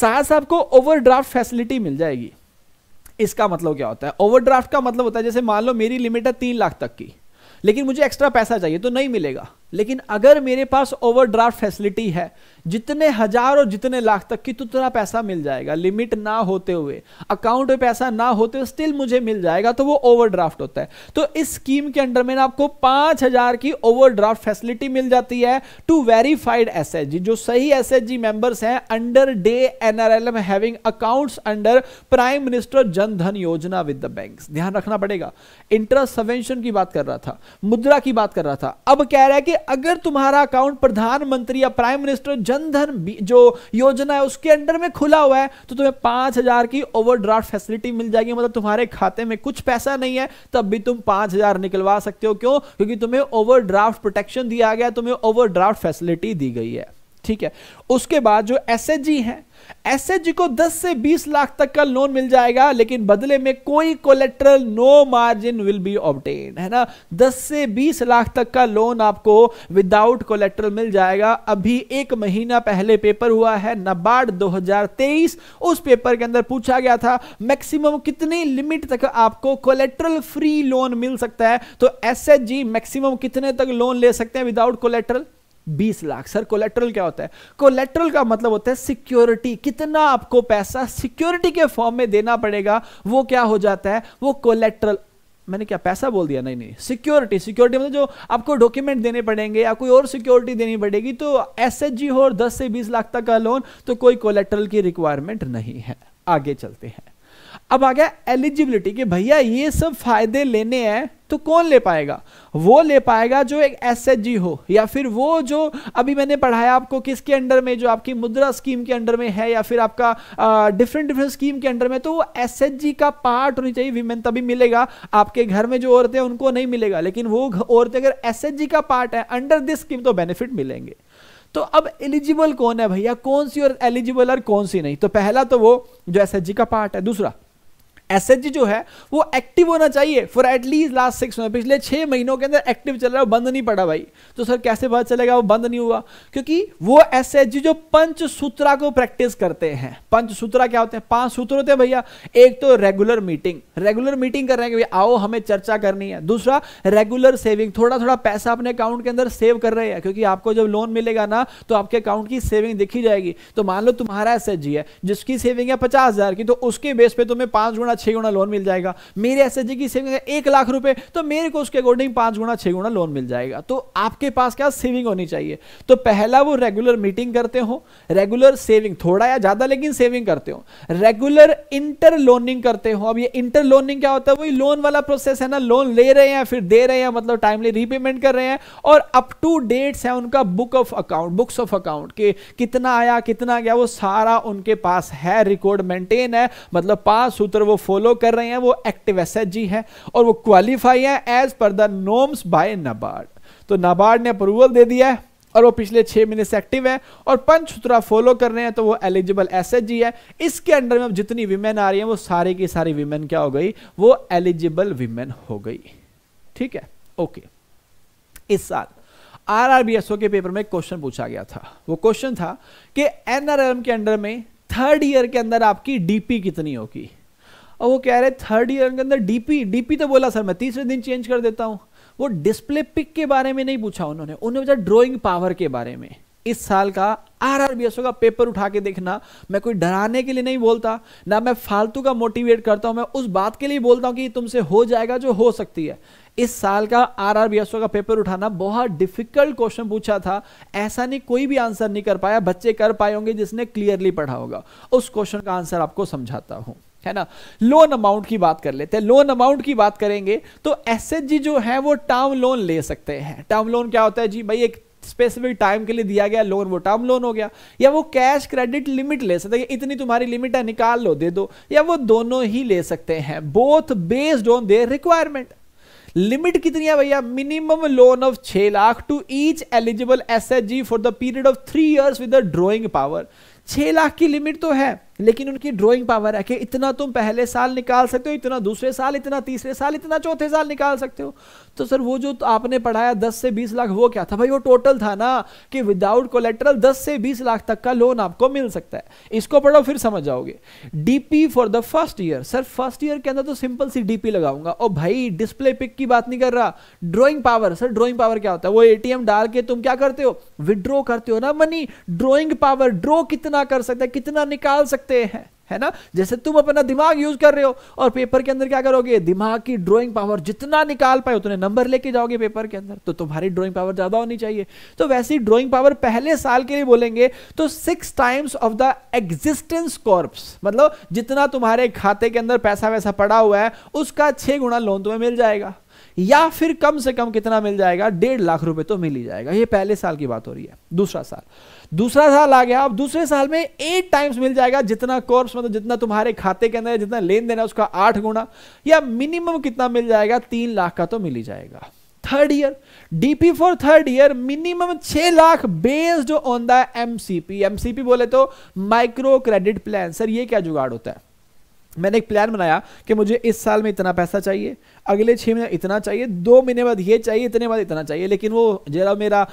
साथ साथ आपको ओवरड्राफ्ट फैसिलिटी मिल जाएगी इसका मतलब क्या होता है ओवरड्राफ्ट का मतलब होता है जैसे मान लो मेरी लिमिट है तीन लाख तक की लेकिन मुझे एक्स्ट्रा पैसा चाहिए तो नहीं मिलेगा लेकिन अगर मेरे पास ओवरड्राफ्ट फैसिलिटी है जितने हजार और जितने लाख तक की उतना पैसा मिल जाएगा लिमिट ना होते हुए अकाउंट में पैसा ना होते हुए स्टिल मुझे मिल जाएगा तो वो ओवरड्राफ्ट होता है तो इस स्कीम के अंडर में आपको पांच हजार की ओवरड्राफ्ट फैसिलिटी मिल जाती है टू वेरीफाइड एस जो सही एस एच जी मेंबर्स हैं under DAY NRLM having accounts under prime minister Jan Dhan Yojana with the bank ध्यान रखना पड़ेगा इंटरेस्ट सबेंशन की बात कर रहा था मुद्रा की बात कर रहा था अब कह रहा है कि अगर तुम्हारा अकाउंट प्रधानमंत्री या प्राइम मिनिस्टर जन जनधन जो योजना है उसके अंडर में खुला हुआ है तो तुम्हें पांच हजार की ओवरड्राफ्ट फैसिलिटी मिल जाएगी मतलब तुम्हारे खाते में कुछ पैसा नहीं है तब भी तुम पांच हजार निकलवा सकते हो क्यों क्योंकि तुम्हें ओवरड्राफ्ट प्रोटेक्शन दिया गया तुम्हें ओवरड्राफ्ट फैसिलिटी दी गई है ठीक है उसके बाद जो एस एच जी है एस एच जी को 10 से 20 लाख तक का लोन मिल जाएगा लेकिन बदले में कोई collateral no margin will be obtain है ना 10 से 20 लाख तक का लोन आपको विदाउट कोलेट्रल मिल जाएगा अभी एक महीना पहले पेपर हुआ है नबार्ड 2023 उस पेपर के अंदर पूछा गया था मैक्सिमम कितनी लिमिट तक आपको कोलेट्रल फ्री लोन मिल सकता है तो एस मैक्सिमम कितने तक लोन ले सकते हैं विदाउट कोलेट्रल बीस लाख सर कोलेट्रल क्या होता है कोलेट्रल का मतलब होता है सिक्योरिटी कितना आपको पैसा सिक्योरिटी के फॉर्म में देना पड़ेगा वो क्या हो जाता है वो कोलेट्रल मैंने क्या पैसा बोल दिया नहीं नहीं सिक्योरिटी सिक्योरिटी मतलब जो आपको डॉक्यूमेंट देने पड़ेंगे या कोई और सिक्योरिटी देनी पड़ेगी तो एस हो और दस से बीस लाख तक का लोन तो कोई कोलेट्रल की रिक्वायरमेंट नहीं है आगे चलते हैं अब आ गया एलिजिबिलिटी कि भैया ये सब फायदे लेने हैं तो कौन ले पाएगा वो ले पाएगा जो एक एस हो या फिर वो जो अभी मैंने पढ़ाया आपको किसके अंडर में जो आपकी मुद्रा स्कीम के अंडर में है या फिर आपका डिफरेंट डिफरेंट स्कीम के अंडर में तो वो एस का पार्ट होनी चाहिए विमेन तभी मिलेगा आपके घर में जो औरतें उनको नहीं मिलेगा लेकिन वो औरतें अगर एस का पार्ट है अंडर दिस स्कीम तो बेनिफिट मिलेंगे तो अब एलिजिबल कौन है भैया कौन सी और एलिजिबल और कौन सी नहीं तो पहला तो वो जो एस का पार्ट है दूसरा एस जो है वो एक्टिव होना चाहिए फॉर एटलीस्ट लास्ट सिक्स महीने पिछले छह महीनों के अंदर एक्टिव चल रहा है बंद नहीं पड़ा भाई तो सर कैसे पता चलेगा वो बंद नहीं हुआ क्योंकि वो एस जो पंच सूत्रा को प्रैक्टिस करते हैं पंच सूत्रा क्या होते हैं पांच सूत्र होते हैं भैया एक तो रेगुलर मीटिंग रेगुलर मीटिंग कर रहे हैं कि भैया आओ हमें चर्चा करनी है दूसरा रेगुलर सेविंग थोड़ा थोड़ा पैसा अपने अकाउंट के अंदर सेव कर रहे हैं क्योंकि आपको जब लोन मिलेगा ना तो आपके अकाउंट की सेविंग दिखी जाएगी तो मान लो तुम्हारा एस है जिसकी सेविंग है पचास की तो उसके बेस पे तुम्हें पांच गुणा छः गुना लोन मिल जाएगा मेरे एस की सेविंग है एक लाख रुपए तो मेरे को उसके अकॉर्डिंग पांच गुना छह गुना लोन मिल जाएगा तो आपके पास क्या सेविंग होनी चाहिए तो पहला वो रेगुलर मीटिंग करते हो रेगुलर सेविंग थोड़ा या ज़्यादा लेकिन सेविंग करते हो रेगुलर इंटर लोनिंग करते हो अब ये इंटर लोनिंग क्या होता है वही लोन वाला प्रोसेस है ना लोन ले रहे हैं फिर दे रहे हैं मतलब टाइमली रीपेमेंट कर रहे हैं और अप टू डेट्स है उनका book of account books of account के कितना आया कितना गया वो सारा उनके पास है रिकॉर्ड मेंटेन है मतलब पास सूत्र वो फॉलो कर रहे हैं वो एक्टिव एस है और वो क्वालिफाई है as per the norms bye NABARD तो नबार्ड ने अप्रूवल दे दिया है और वो पिछले छह महीने से एक्टिव है और पंचसूत्रा फॉलो कर रहे हैं तो वो एलिजिबल एस है इसके अंडर में अब जितनी विमेन आ रही है वो सारी की सारी विमेन क्या हो गई वो एलिजिबल विमेन हो गई ठीक है ओके इस साल आरआरबीएसओ के पेपर में क्वेश्चन पूछा गया था वो क्वेश्चन था कि एनआरएम के अंडर में थर्ड ईयर के अंदर आपकी डीपी कितनी होगी और वो कह रहे थर्ड ईयर के अंदर डीपी डीपी तो बोला सर मैं तीसरे दिन चेंज कर देता हूँ वो डिस्प्ले पिक के बारे में नहीं पूछा उन्होंने उन्होंने पूछा ड्रॉइंग पावर के बारे में इस साल का आर आर बी एस का पेपर उठा के देखना मैं कोई डराने के लिए नहीं बोलता ना मैं फालतू का मोटिवेट करता हूं मैं उस बात के लिए बोलता हूं कि तुमसे हो जाएगा जो हो सकती है इस साल का आर आर बी एस का पेपर उठाना बहुत डिफिकल्ट क्वेश्चन पूछा था ऐसा नहीं कोई भी आंसर नहीं कर पाया बच्चे कर पाए होंगे जिसने क्लियरली पढ़ा होगा उस क्वेश्चन का आंसर आपको समझाता हूं है ना लोन अमाउंट की बात कर लेते हैं लोन अमाउंट की बात करेंगे तो एस जो है वो टर्म लोन ले सकते हैं टर्म लोन क्या होता है जी भाई एक स्पेसिफिक टाइम के लिए दिया गया लोन वो टर्म लोन हो गया या वो कैश क्रेडिट लिमिट ले सकते हैं इतनी तुम्हारी लिमिट है निकाल लो दे दो या वो दोनों ही ले सकते हैं both based on their requirement limit कितनी है भैया मिनिमम लोन ऑफ छह lakh to each eligible S for the period of three years with drawing power छह लाख की लिमिट तो है लेकिन उनकी ड्रॉइंग पावर है कि इतना तुम पहले साल निकाल सकते हो इतना दूसरे साल इतना तीसरे साल इतना चौथे साल निकाल सकते हो तो सर वो जो आपने पढ़ाया दस से बीस लाख वो क्या था भाई वो टोटल था ना कि विदाउट कोलेट्रल दस से बीस लाख तक का लोन आपको मिल सकता है इसको पढ़ो फिर समझ जाओगे DP for the first year sir first year के अंदर तो सिंपल सी डीपी लगाऊंगा और भाई डिस्प्ले पिक की बात नहीं कर रहा drawing power sir drawing power क्या होता है वो एटीएम डाल के तुम क्या करते हो विदड्रॉ करते हो ना मनी ड्रॉइंग पावर ड्रॉ कितना कर सकता है कितना निकाल सकता सकते हैं है ना जैसे तुम अपना दिमाग यूज कर रहे हो और पेपर के अंदर क्या करोगे दिमाग की ड्राइंग पावर जितना निकाल पाए उतने नंबर लेके जाओगे पेपर के अंदर तो तुम्हारी ड्राइंग पावर ज्यादा होनी चाहिए तो वैसी ड्राइंग पावर पहले साल के लिए बोलेंगे तो six times of the existence corpus मतलब जितना तुम्हारे खाते के अंदर पैसा वैसा पड़ा हुआ है उसका छह गुणा लोन तुम्हें मिल जाएगा या फिर कम से कम कितना मिल जाएगा डेढ़ लाख रुपए तो मिल ही जाएगा ये पहले साल की बात हो रही है दूसरा साल दूसरा साल आ गया अब दूसरे साल में एट टाइम्स मिल जाएगा जितना कोर्स मतलब जितना तुम्हारे खाते के अंदर जितना लेन देन है उसका आठ गुना या मिनिमम कितना मिल जाएगा तीन लाख का तो मिल ही जाएगा third year DP for third year minimum छह lakh based on the MCP MCP बोले तो माइक्रो क्रेडिट प्लान सर ये क्या जुगाड़ होता है मैंने एक प्लान बनाया कि मुझे इस साल में इतना पैसा चाहिए अगले छह महीने इतना चाहिए दो महीने बाद ये चाहिए इतने बाद इतना चाहिए लेकिन वो जरा मेरा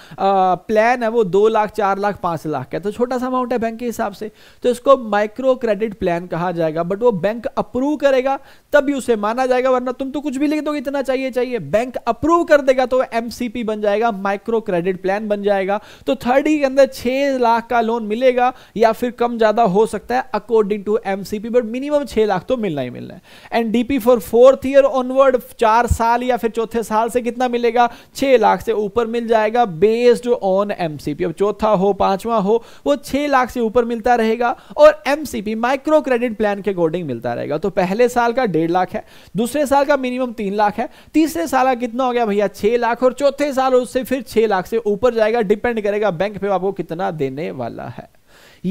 प्लान है वो दो लाख चार लाख पांच लाख का तो छोटा सा अमाउंट है बैंक के हिसाब से तो इसको माइक्रो क्रेडिट प्लान कहा जाएगा बट वो बैंक अप्रूव करेगा तभी उसे माना जाएगा वरना तुम तो कुछ भी लिख दोगे इतना चाहिए चाहिए बैंक अप्रूव कर देगा तो एम बन जाएगा माइक्रो क्रेडिट प्लान बन जाएगा तो थर्ड ई के अंदर छह लाख का लोन मिलेगा या फिर कम ज़्यादा हो सकता है according to M but minimum छह लाख तो मिलना ही मिलना है and DP for fourth year onward सिर्फ चार साल या फिर चौथे साल से कितना मिलेगा छह लाख से ऊपर मिल जाएगा बेस्ड ऑन एमसीपी अब चौथा हो पांचवा हो वो छह लाख से ऊपर मिलता रहेगा और एमसीपी माइक्रो क्रेडिट प्लान के अकॉर्डिंग मिलता रहेगा तो पहले साल का डेढ़ लाख है दूसरे साल का मिनिमम तीन लाख है तीसरे साल का कितना हो गया भैया छह लाख और चौथे साल उससे फिर छह लाख से ऊपर जाएगा डिपेंड करेगा बैंक पे आपको कितना देने वाला है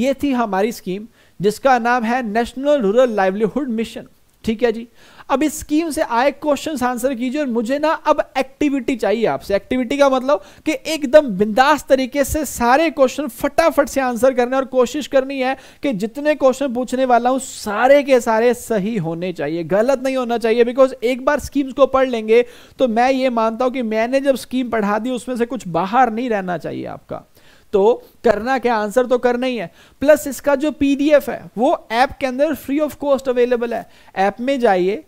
ये थी हमारी स्कीम जिसका नाम है नेशनल रूरल लाइवलीहुड मिशन ठीक है जी अब इस स्कीम से आए क्वेश्चन आंसर कीजिए और मुझे ना अब एक्टिविटी चाहिए आपसे एक्टिविटी का मतलब कि एकदम बिंदास तरीके से सारे क्वेश्चन फटाफट से आंसर करने और कोशिश करनी है कि जितने क्वेश्चन पूछने वाला हूं सारे के सारे सही होने चाहिए गलत नहीं होना चाहिए बिकॉज एक बार स्कीम्स को पढ़ लेंगे तो मैं ये मानता हूं कि मैंने जब स्कीम पढ़ा दी उसमें से कुछ बाहर नहीं रहना चाहिए आपका तो करना क्या आंसर तो करना ही है प्लस इसका जो पीडीएफ है वो ऐप के अंदर फ्री ऑफ कॉस्ट अवेलेबल है ऐप में जाइए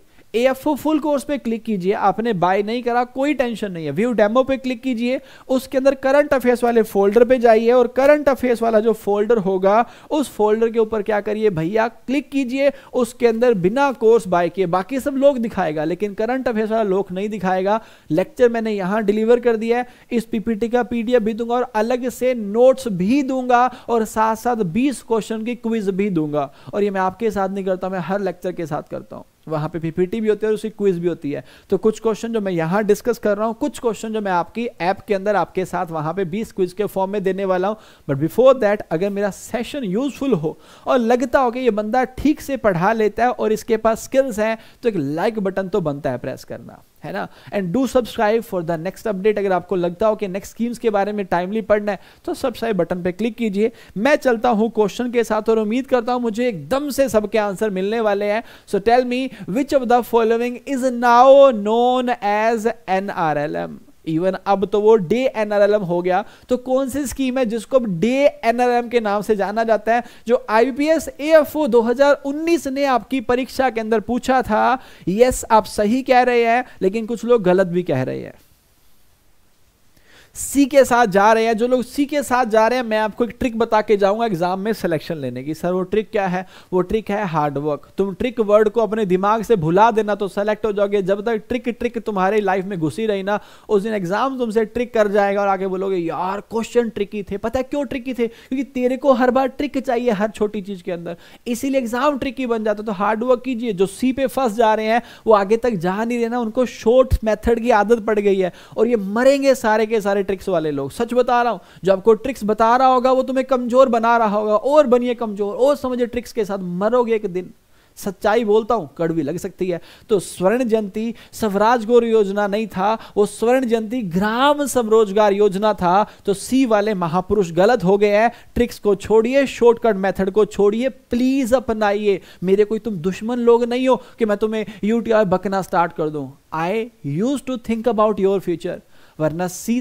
ए फुल कोर्स पे क्लिक कीजिए आपने बाय नहीं करा कोई टेंशन नहीं है व्यू डेमो पे क्लिक कीजिए उसके अंदर करंट अफेयर्स वाले फोल्डर पे जाइए और करंट अफेयर्स वाला जो फोल्डर होगा उस फोल्डर के ऊपर क्या करिए भैया क्लिक कीजिए उसके अंदर बिना कोर्स बाय किए बाकी सब लोग दिखाएगा लेकिन करंट अफेयर्स वाला लोग नहीं दिखाएगा लेक्चर मैंने यहां डिलीवर कर दिया है इस पीपीटी का पीडीएफ भी दूंगा और अलग से नोट्स भी दूंगा और साथ साथ बीस क्वेश्चन की क्विज भी दूंगा और ये मैं आपके साथ नहीं करता मैं हर लेक्चर के साथ करता हूं वहां पे पीपीटी भी होती है और उसकी क्विज भी होती है तो कुछ क्वेश्चन जो मैं यहां डिस्कस कर रहा हूं कुछ क्वेश्चन जो मैं आपकी ऐप के अंदर आपके साथ वहां पे 20 क्विज के फॉर्म में देने वाला हूं बट बिफोर दैट अगर मेरा सेशन यूजफुल हो और लगता हो कि ये बंदा ठीक से पढ़ा लेता है और इसके पास स्किल्स हैं तो एक लाइक बटन तो बनता है प्रेस करना है ना and do subscribe for the next update अगर आपको लगता हो कि नेक्स्ट स्कीम्स के बारे में टाइमली पढ़ना है तो सब्सक्राइब बटन पर क्लिक कीजिए मैं चलता हूं क्वेश्चन के साथ और उम्मीद करता हूं मुझे एकदम से सबके आंसर मिलने वाले हैं so tell me which of the following is now known as N R L M even अब तो वो डे एनआरएलएम हो गया तो कौन सी स्कीम है जिसको अब डे एनआरएलएम के नाम से जाना जाता है जो आईबीपीएस एएफओ 2019 ने आपकी परीक्षा के अंदर पूछा था यस आप सही कह रहे हैं लेकिन कुछ लोग गलत भी कह रहे हैं सी के साथ जा रहे हैं जो लोग सी के साथ जा रहे हैं मैं आपको एक ट्रिक बता के जाऊंगा एग्जाम में सिलेक्शन लेने की सर वो ट्रिक क्या है वो ट्रिक है हार्डवर्क तुम ट्रिक वर्ड को अपने दिमाग से भुला देना तो सेलेक्ट हो जाओगे जब तक ट्रिक ट्रिक तुम्हारी लाइफ में घुसी रही ना उस दिन एग्जाम तुमसे ट्रिक कर जाएगा और आगे बोलोगे यार क्वेश्चन ट्रिकी थे पता है क्यों ट्रिकी थे क्योंकि तेरे को हर बार ट्रिक चाहिए हर छोटी चीज के अंदर इसीलिए एग्जाम ट्रिकी बन जाता तो हार्डवर्क कीजिए जो सी पे फंस जा रहे हैं वो आगे तक जा नहीं देना उनको शॉर्ट मेथड की आदत पड़ गई है और ये मरेंगे सारे के सारे ट्रिक्स वाले लोग सच बता रहा हूं जो आपको ट्रिक्स बता रहा होगा वो तुम्हें कमजोर बना रहा होगा और बनिए कमजोर और समझे ट्रिक्स के साथ मरोगे एक दिन सच्चाई बोलता हूं कड़वी लग सकती है तो स्वर्ण जयंती स्वराज गौर योजना नहीं था वो स्वर्ण जयंती ग्राम स्वरोजगार योजना था तो सी वाले महापुरुष गलत हो गए हैं ट्रिक्स को छोड़िए शॉर्टकट मेथड को छोड़िए प्लीज अपनाइए मेरे कोई तुम दुश्मन लोग नहीं हो कि मैं तुम्हें यूटीआई बकना स्टार्ट कर दूं I used to think about your future वरना सी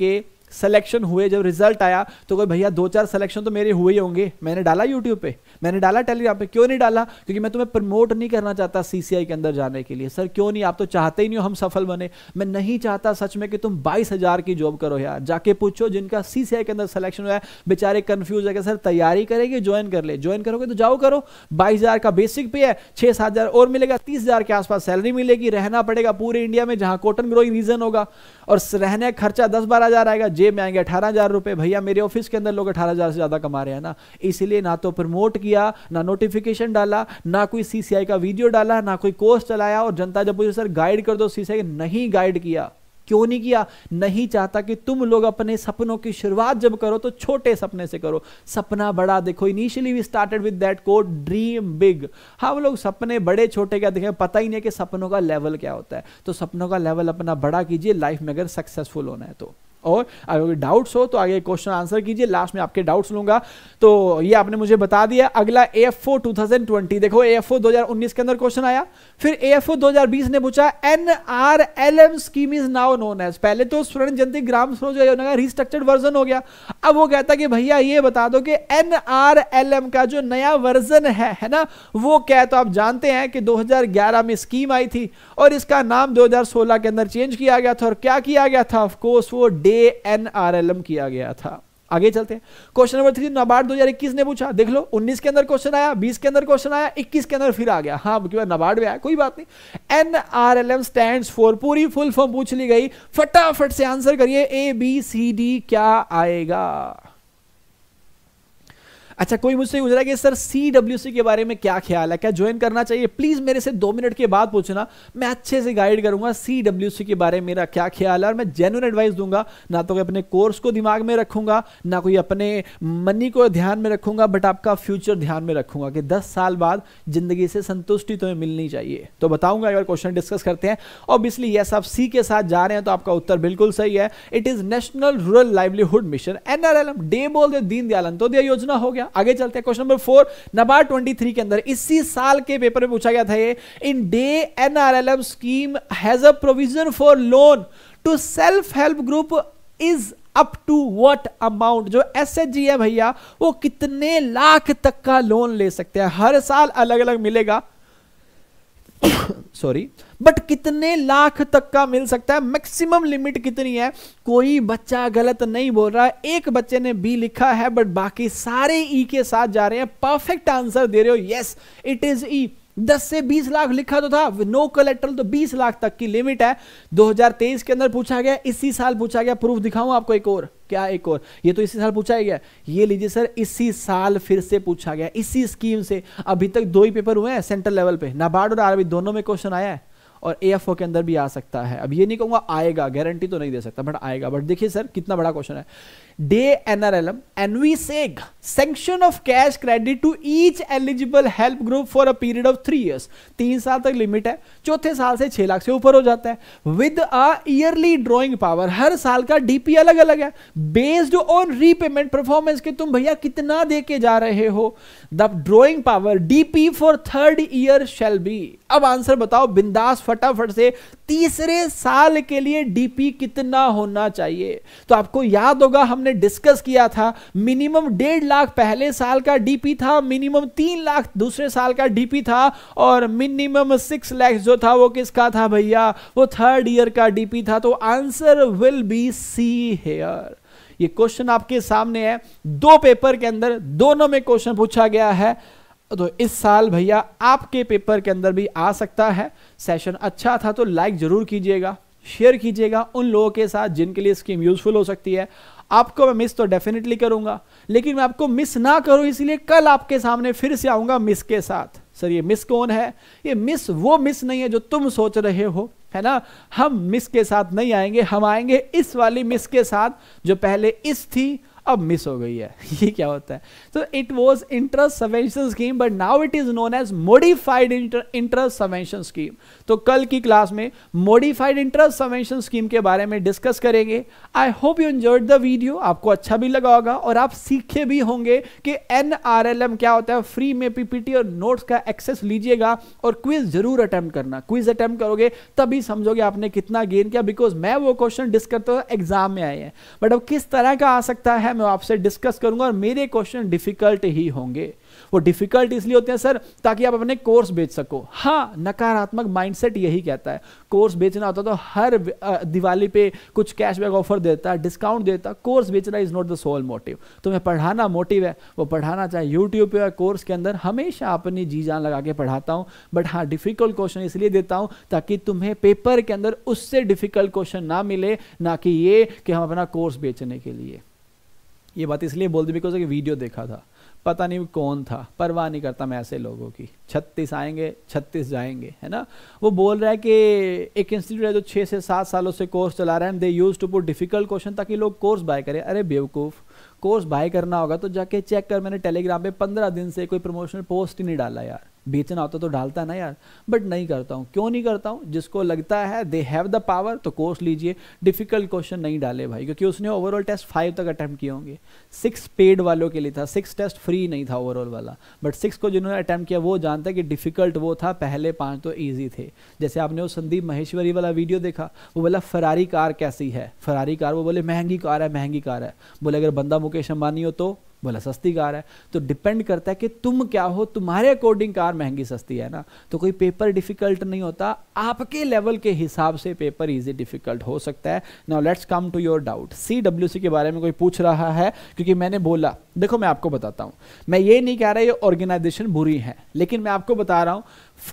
के सिलेक्शन हुए जब रिजल्ट आया तो कोई भैया दो चार सिलेक्शन तो मेरे हुए ही होंगे मैंने डाला यूट्यूब पे मैंने डाला टेलीग्राम पे क्यों नहीं डाला क्योंकि मैं तुम्हें प्रमोट नहीं करना चाहता सीसीआई के अंदर जाने के लिए सर क्यों नहीं आप तो चाहते ही नहीं हो हम सफल बने मैं नहीं चाहता सच में कि तुम बाईस की जॉब करो यार जाके पूछो जिनका सीसीआई के अंदर सिलेक्शन हुआ है बेचारे कन्फ्यूज है कि सर तैयारी करेगी ज्वाइन कर ले ज्वाइन करोगे तो जाओ करो बाईस का बेसिक पे है छह सात और मिलेगा तीस के आसपास सैलरी मिलेगी रहना पड़ेगा पूरे इंडिया में जहां कॉटन ग्रोइंग रीजन होगा और रहने खर्चा दस बारह आएगा जेब में आएंगे अठारह हजार रुपए भैया मेरे ऑफिस के अंदर लोग अठारह हजार से ज्यादा कमा रहे हैं ना इसलिए ना तो प्रमोट किया ना नोटिफिकेशन डाला ना कोई सीसीआई का वीडियो डाला ना कोई कोर्स चलाया और जनता जब पूछे सर गाइड कर दो सीसीआई नहीं गाइड किया क्यों नहीं किया नहीं चाहता कि तुम लोग अपने सपनों की शुरुआत जब करो तो छोटे सपने से करो सपना बड़ा देखो initially we started with that को ड्रीम बिग हम लोग सपने बड़े छोटे क्या देखें पता ही नहीं कि सपनों का लेवल क्या होता है तो सपनों का लेवल अपना बड़ा कीजिए लाइफ में अगर सक्सेसफुल होना है तो और अगर कोई डाउट्स हो तो आगे क्वेश्चन आंसर कीजिए लास्ट में आपके डाउट्स लूंगा तो ये आपने मुझे बता दिया अगला A F O two thousand twenty देखो ए एफ ओ दो हजार उन्नीस के अंदर क्वेश्चन आया फिर ए एफ ओ दो हजार बीस ने पूछा N R L M scheme is now known as पहले तो स्वर्ण जनता ग्राम स्वरोजगार योजना का रिस्ट्रक्चर्ड वर्जन हो गया अब वो कहता कि भैया ये बता दो कि एम का जो नया वर्जन है है ना वो क्या है तो आप जानते हैं कि 2011 में स्कीम आई थी और इसका नाम 2016 के अंदर चेंज किया गया था और क्या किया गया था ऑफकोर्स वो डे एम किया गया था आगे चलते हैं क्वेश्चन नंबर थ्री हजार इक्कीस ने पूछा देख लो 19 के अंदर क्वेश्चन आया 20 के अंदर क्वेश्चन आया 21 के अंदर फिर आ गया हाँ क्योंकि नबार्ड में आया कोई बात नहीं N R L M stand for पूरी फुल फॉर्म पूछ ली गई फटाफट से आंसर करिए ए बी सी डी क्या आएगा अच्छा कोई मुझसे पूछ रहा है कि सर सी डब्ल्यू सी के बारे में क्या ख्याल है क्या ज्वाइन करना चाहिए प्लीज़ मेरे से दो मिनट के बाद पूछना मैं अच्छे से गाइड करूंगा सी डब्ल्यू सी के बारे में मेरा क्या ख्याल है और मैं जेनुअन एडवाइस दूंगा ना तो अपने कोर्स को दिमाग में रखूंगा ना कोई अपने मनी को ध्यान में रखूंगा बट आपका फ्यूचर ध्यान में रखूंगा कि दस साल बाद जिंदगी से संतुष्टि तुम्हें तो मिलनी चाहिए तो बताऊंगा अगर क्वेश्चन डिस्कस करते हैं ऑब्वियसली यस आप सी के साथ जा रहे हैं तो आपका उत्तर बिल्कुल सही है it is national rural livelihood mission NRLM DAY बोल दे दीनदयाल दयाल अंत्योदय योजना हो गया आगे चलते हैं question number four number twenty three के अंदर इसी साल के पेपर में पूछा गया था ये in DAY NRLM scheme has a provision for loan to self help group is up to what amount जो एस है भैया वो कितने लाख तक का लोन ले सकते हैं हर साल अलग अलग मिलेगा सॉरी बट कितने लाख तक का मिल सकता है मैक्सिमम लिमिट कितनी है कोई बच्चा गलत नहीं बोल रहा है एक बच्चे ने बी लिखा है बट बाकी सारे ई e के साथ जा रहे हैं परफेक्ट आंसर दे रहे हो यस इट इज ई दस से बीस लाख लिखा तो था नो कलेक्ट्रल तो बीस लाख तक की लिमिट है 2023 के अंदर पूछा गया इसी साल पूछा गया प्रूफ दिखाऊं आपको एक और क्या एक और ये तो इसी साल पूछा ही गया ये लीजिए सर इसी साल फिर से पूछा गया इसी स्कीम से अभी तक दो ही पेपर हुए हैं सेंट्रल लेवल पे नाबार्ड और आरबी दोनों में क्वेश्चन आया है और ए के अंदर भी आ सकता है अब ये नहीं कहूंगा आएगा गारंटी तो नहीं दे सकता बट आएगा बट देखिए सर कितना बड़ा क्वेश्चन है DAY NRLM envisage sanction of cash credit to each eligible help group for a period of three years तीन साल तक लिमिट है चौथे साल से छह लाख से ऊपर हो जाता है with a yearly drawing power हर साल का डीपी अलग अलग है बेस्ड ऑन रीपेमेंट परफॉर्मेंस के तुम भैया कितना दे के जा रहे हो the drawing power DP for third year shall be अब आंसर बताओ बिंदास फटाफट से तीसरे साल के लिए डीपी कितना होना चाहिए तो आपको याद होगा हमने डिस्कस किया था मिनिमम डेढ़ लाख पहले साल का डीपी था मिनिमम तीन लाख दूसरे साल का डीपी था और मिनिमम सिक्स लैख जो था वो किसका था भैया वो थर्ड ईयर का डीपी था तो answer will be C here ये क्वेश्चन आपके सामने है दो पेपर के अंदर दोनों में क्वेश्चन पूछा गया है तो इस साल भैया आपके पेपर के अंदर भी आ सकता है सेशन अच्छा था तो लाइक ज़रूर कीजिएगा शेयर कीजिएगा उन लोगों के साथ जिनके लिए स्कीम यूज़फुल हो सकती है आपको मैं मिस तो डेफिनेटली करूंगा लेकिन मैं आपको मिस ना करूं इसलिए कल आपके सामने फिर से आऊंगा मिस के साथ सर ये मिस कौन है ये मिस वो मिस नहीं है जो तुम सोच रहे हो है ना हम मिस के साथ नहीं आएंगे हम आएंगे इस वाली मिस के साथ जो पहले इस थी अब मिस हो गई है ये क्या होता है तो it was interest subvention scheme but now it is known as modified interest subvention scheme तो कल की क्लास में मोडिफाइड इंटरेस्ट सबवेंशन स्कीम के बारे में डिस्कस करेंगे I hope you enjoyed the video आपको अच्छा भी लगा होगा और आप सीखे भी होंगे कि एन क्या होता है फ्री में पीपीटी और नोट्स का एक्सेस लीजिएगा और क्विज जरूर अटेम्प्ट करना क्विज अटेम्प्ट करोगे तभी समझोगे आपने कितना गेन किया बिकॉज मैं वो क्वेश्चन डिस्कस करता हूँ एग्जाम में आए हैं बट अब किस तरह का आ सकता है मैं आपसे डिस्कस करूंगा और मेरे क्वेश्चन डिफिकल्ट ही होंगे वो डिफिकल्ट इसलिए होते हैं सर ताकि आप अपने कोर्स बेच सको हाँ नकारात्मक माइंडसेट यही कहता है कोर्स बेचना होता तो हर दिवाली पे कुछ कैशबैक ऑफर देता है डिस्काउंट देता है कोर्स बेचना is not the sole motive तुम्हें पढ़ाना मोटिव है वो पढ़ाना चाहे यूट्यूब पे कोर्स के अंदर हमेशा अपनी जी जान लगा के पढ़ाता हूँ बट हाँ डिफिकल्ट क्वेश्चन इसलिए देता हूँ ताकि तुम्हें पेपर के अंदर उससे डिफिकल्ट क्वेश्चन ना मिले ना कि ये कि हम अपना कोर्स बेचने के लिए ये बात इसलिए बोल दी बिकॉज एक वीडियो देखा था पता नहीं कौन था परवाह नहीं करता मैं ऐसे लोगों की छत्तीस आएंगे छत्तीस जाएंगे है ना वो बोल रहा है कि एक इंस्टीट्यूट है जो छः से सात सालों से कोर्स चला रहा है they used to put difficult question ताकि लोग कोर्स बाय करें अरे बेवकूफ़ कोर्स बाय करना होगा तो जाके चेक कर मैंने टेलीग्राम पे पंद्रह दिन से कोई प्रमोशनल पोस्ट ही नहीं डाला यार बेचना होता तो डालता ना यार बट नहीं करता हूँ क्यों नहीं करता हूँ जिसको लगता है दे हैव द पावर तो कोर्स लीजिए डिफिकल्ट क्वेश्चन नहीं डाले भाई क्योंकि उसने ओवरऑल टेस्ट फाइव तक अटैम्प्ट किए होंगे सिक्स पेड वालों के लिए था सिक्स टेस्ट फ्री नहीं था ओवरऑल वाला बट सिक्स को जिन्होंने अटैम्प्ट किया वो जानता है कि डिफिकल्ट वो था पहले पाँच तो ईजी थे जैसे आपने वो संदीप महेश्वरी वाला वीडियो देखा वो बोला फरारी कार कैसी है फरारी कार वो बोले महंगी कार है महंगी कार है बोले अगर बंदा मुकेश अंबानी हो तो भला सस्ती कार है तो डिपेंड करता है कि तुम क्या हो तुम्हारे अकॉर्डिंग कार महंगी सस्ती है ना तो कोई पेपर डिफिकल्ट नहीं होता आपके लेवल के हिसाब से पेपर इजी डिफिकल्ट हो सकता है now let's come to your doubt C W C के बारे में कोई पूछ रहा है क्योंकि मैंने बोला देखो मैं आपको बताता हूं मैं ये नहीं कह रहा ये ऑर्गेनाइजेशन बुरी है लेकिन मैं आपको बता रहा हूं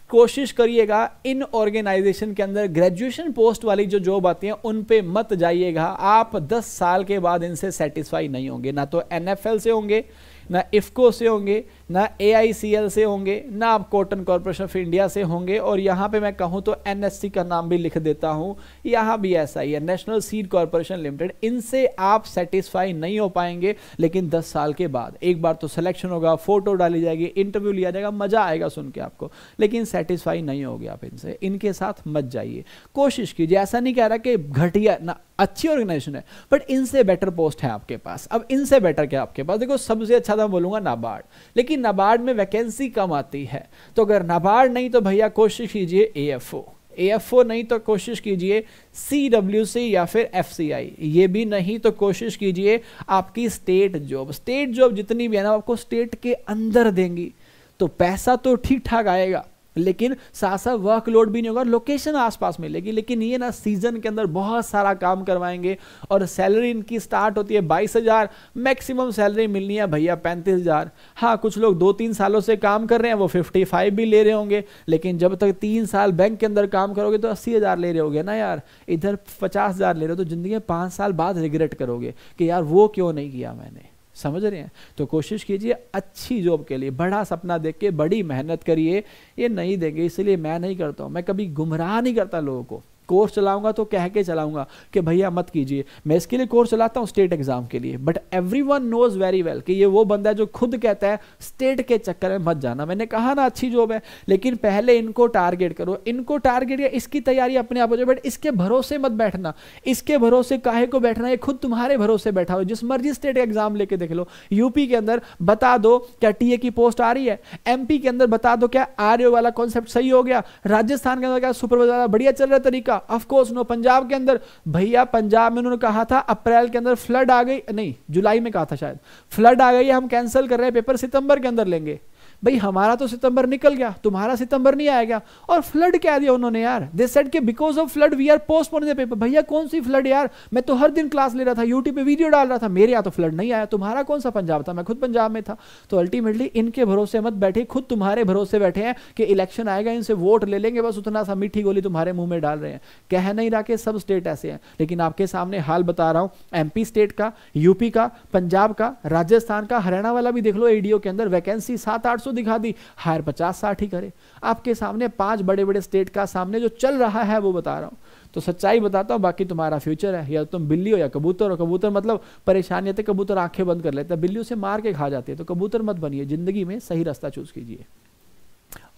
कोशिश करिएगा इन ऑर्गेनाइजेशन के अंदर ग्रेजुएशन पोस्ट वाली जो जॉब आती है उन पे मत जाइएगा आप 10 साल के बाद इनसे सेटिस्फाई नहीं होंगे ना तो एनएफएल से होंगे ना इफ्को से होंगे ना ए से होंगे ना आप कॉटन कॉरपोरेशन ऑफ इंडिया से होंगे और यहाँ पे मैं कहूँ तो एन का नाम भी लिख देता हूँ यहाँ भी ऐसा ही है नेशनल सीड कॉरपोरेशन लिमिटेड इनसे आप सेटिस्फाई नहीं हो पाएंगे लेकिन दस साल के बाद एक बार तो सिलेक्शन होगा फोटो डाली जाएगी इंटरव्यू लिया जाएगा मजा आएगा सुन के आपको लेकिन सेटिस्फाई नहीं होगी आप इनसे इनके साथ मत जाइए कोशिश कीजिए ऐसा नहीं कह रहा कि घटिया ना अच्छी ऑर्गेनाइजेशन है बट इनसे बेटर पोस्ट है आपके पास अब इनसे बेटर क्या आपके पास देखो सबसे अच्छा था तो बोलूंगा नाबार्ड लेकिन कि नाबार्ड में वैकेंसी कम आती है तो अगर नाबार्ड नहीं तो भैया कोशिश कीजिए ए एफ ओ ए एफ ओ नहीं तो कोशिश कीजिए सी डब्ल्यू सी या फिर एफ सी आई ये भी नहीं तो कोशिश कीजिए आपकी स्टेट जॉब स्टेट जॉब जितनी भी है ना आपको स्टेट के अंदर देंगी तो पैसा तो ठीक ठाक आएगा लेकिन साथ साथ वर्कलोड भी नहीं होगा लोकेशन आसपास मिलेगी लेकिन ये ना सीजन के अंदर बहुत सारा काम करवाएंगे और सैलरी इनकी स्टार्ट होती है बाईस हजार मैक्सिमम सैलरी मिलनी है भैया पैंतीस हजार हाँ कुछ लोग दो तीन सालों से काम कर रहे हैं वो फिफ्टी फाइव भी ले रहे होंगे लेकिन जब तक तीन साल बैंक के अंदर काम करोगे तो अस्सी हजार ले रहे होगे ना यार इधर पचास हजार ले रहे हो तो जिंदगी में पाँच साल बाद रिग्रेट करोगे कि यार वो क्यों नहीं किया मैंने समझ रहे हैं तो कोशिश कीजिए अच्छी जॉब के लिए बड़ा सपना देख के बड़ी मेहनत करिए ये नहीं देंगे इसलिए मैं नहीं करता हूँ मैं कभी गुमराह नहीं करता लोगों को कोर्स चलाऊंगा तो कह के चलाऊंगा कि भैया मत कीजिए मैं इसके लिए कोर्स चलाता हूँ स्टेट एग्जाम के लिए but every one knows very well कि ये वो बंदा है जो खुद कहता है स्टेट के चक्कर में मत जाना मैंने कहा ना अच्छी जॉब है लेकिन पहले इनको टारगेट करो इनको टारगेट या इसकी तैयारी अपने आप हो जाए बट इसके भरोसे मत बैठना इसके भरोसे काहे को बैठना ये खुद तुम्हारे भरोसे बैठा हो जिस मर्जी स्टेट एग्जाम लेके देख लो यूपी के अंदर बता दो क्या टीए की पोस्ट आ रही है एम के अंदर बता दो क्या आर वाला कॉन्सेप्ट सही हो गया राजस्थान के अंदर क्या सुपरवाइजर बढ़िया चल रहा तरीका ऑफ ऑफकोर्स नो पंजाब के अंदर भैया पंजाब में उन्होंने कहा था अप्रैल के अंदर फ्लड आ गई नहीं जुलाई में कहा था शायद फ्लड आ गई हम कैंसिल कर रहे हैं पेपर सितंबर के अंदर लेंगे भाई हमारा तो सितंबर निकल गया तुम्हारा सितंबर नहीं आएगा और फ्लड क्या दिया उन्होंने यार दे सेड के because of flood we are postpone the paper भैया कौन सी फ्लड यार मैं तो हर दिन क्लास ले रहा था यूट्यूब पे वीडियो डाल रहा था मेरे यहाँ तो फ्लड नहीं आया तुम्हारा कौन सा पंजाब था मैं खुद पंजाब में था तो अल्टीमेटली इनके भरोसे मत बैठे खुद तुम्हारे भरोसे बैठे हैं कि इलेक्शन आएगा इनसे वोट ले लेंगे बस उतना सा मीठी गोली तुम्हारे मुंह में डाल रहे हैं कह नहीं रहा कि सब स्टेट ऐसे हैं लेकिन आपके सामने हाल बता रहा हूं एमपी स्टेट का यूपी का पंजाब का राजस्थान का हरियाणा वाला भी देख लो एडीओ के अंदर वैकेंसी सात आठ सौ दिखा दी हायर पचास साठ ही करे आपके सामने पांच बड़े बड़े स्टेट का सामने जो चल रहा है वो बता रहा हूँ तो सच्चाई बताता हूँ बाकी तुम्हारा फ्यूचर है या तो तुम बिल्ली हो या कबूतर हो कबूतर मतलब परेशानी आते तो कबूतर आंखें बंद कर लेते हैं बिल्ली उसे मार के खा जाती है तो कबूतर मत बनिए जिंदगी में सही रास्ता चूज कीजिए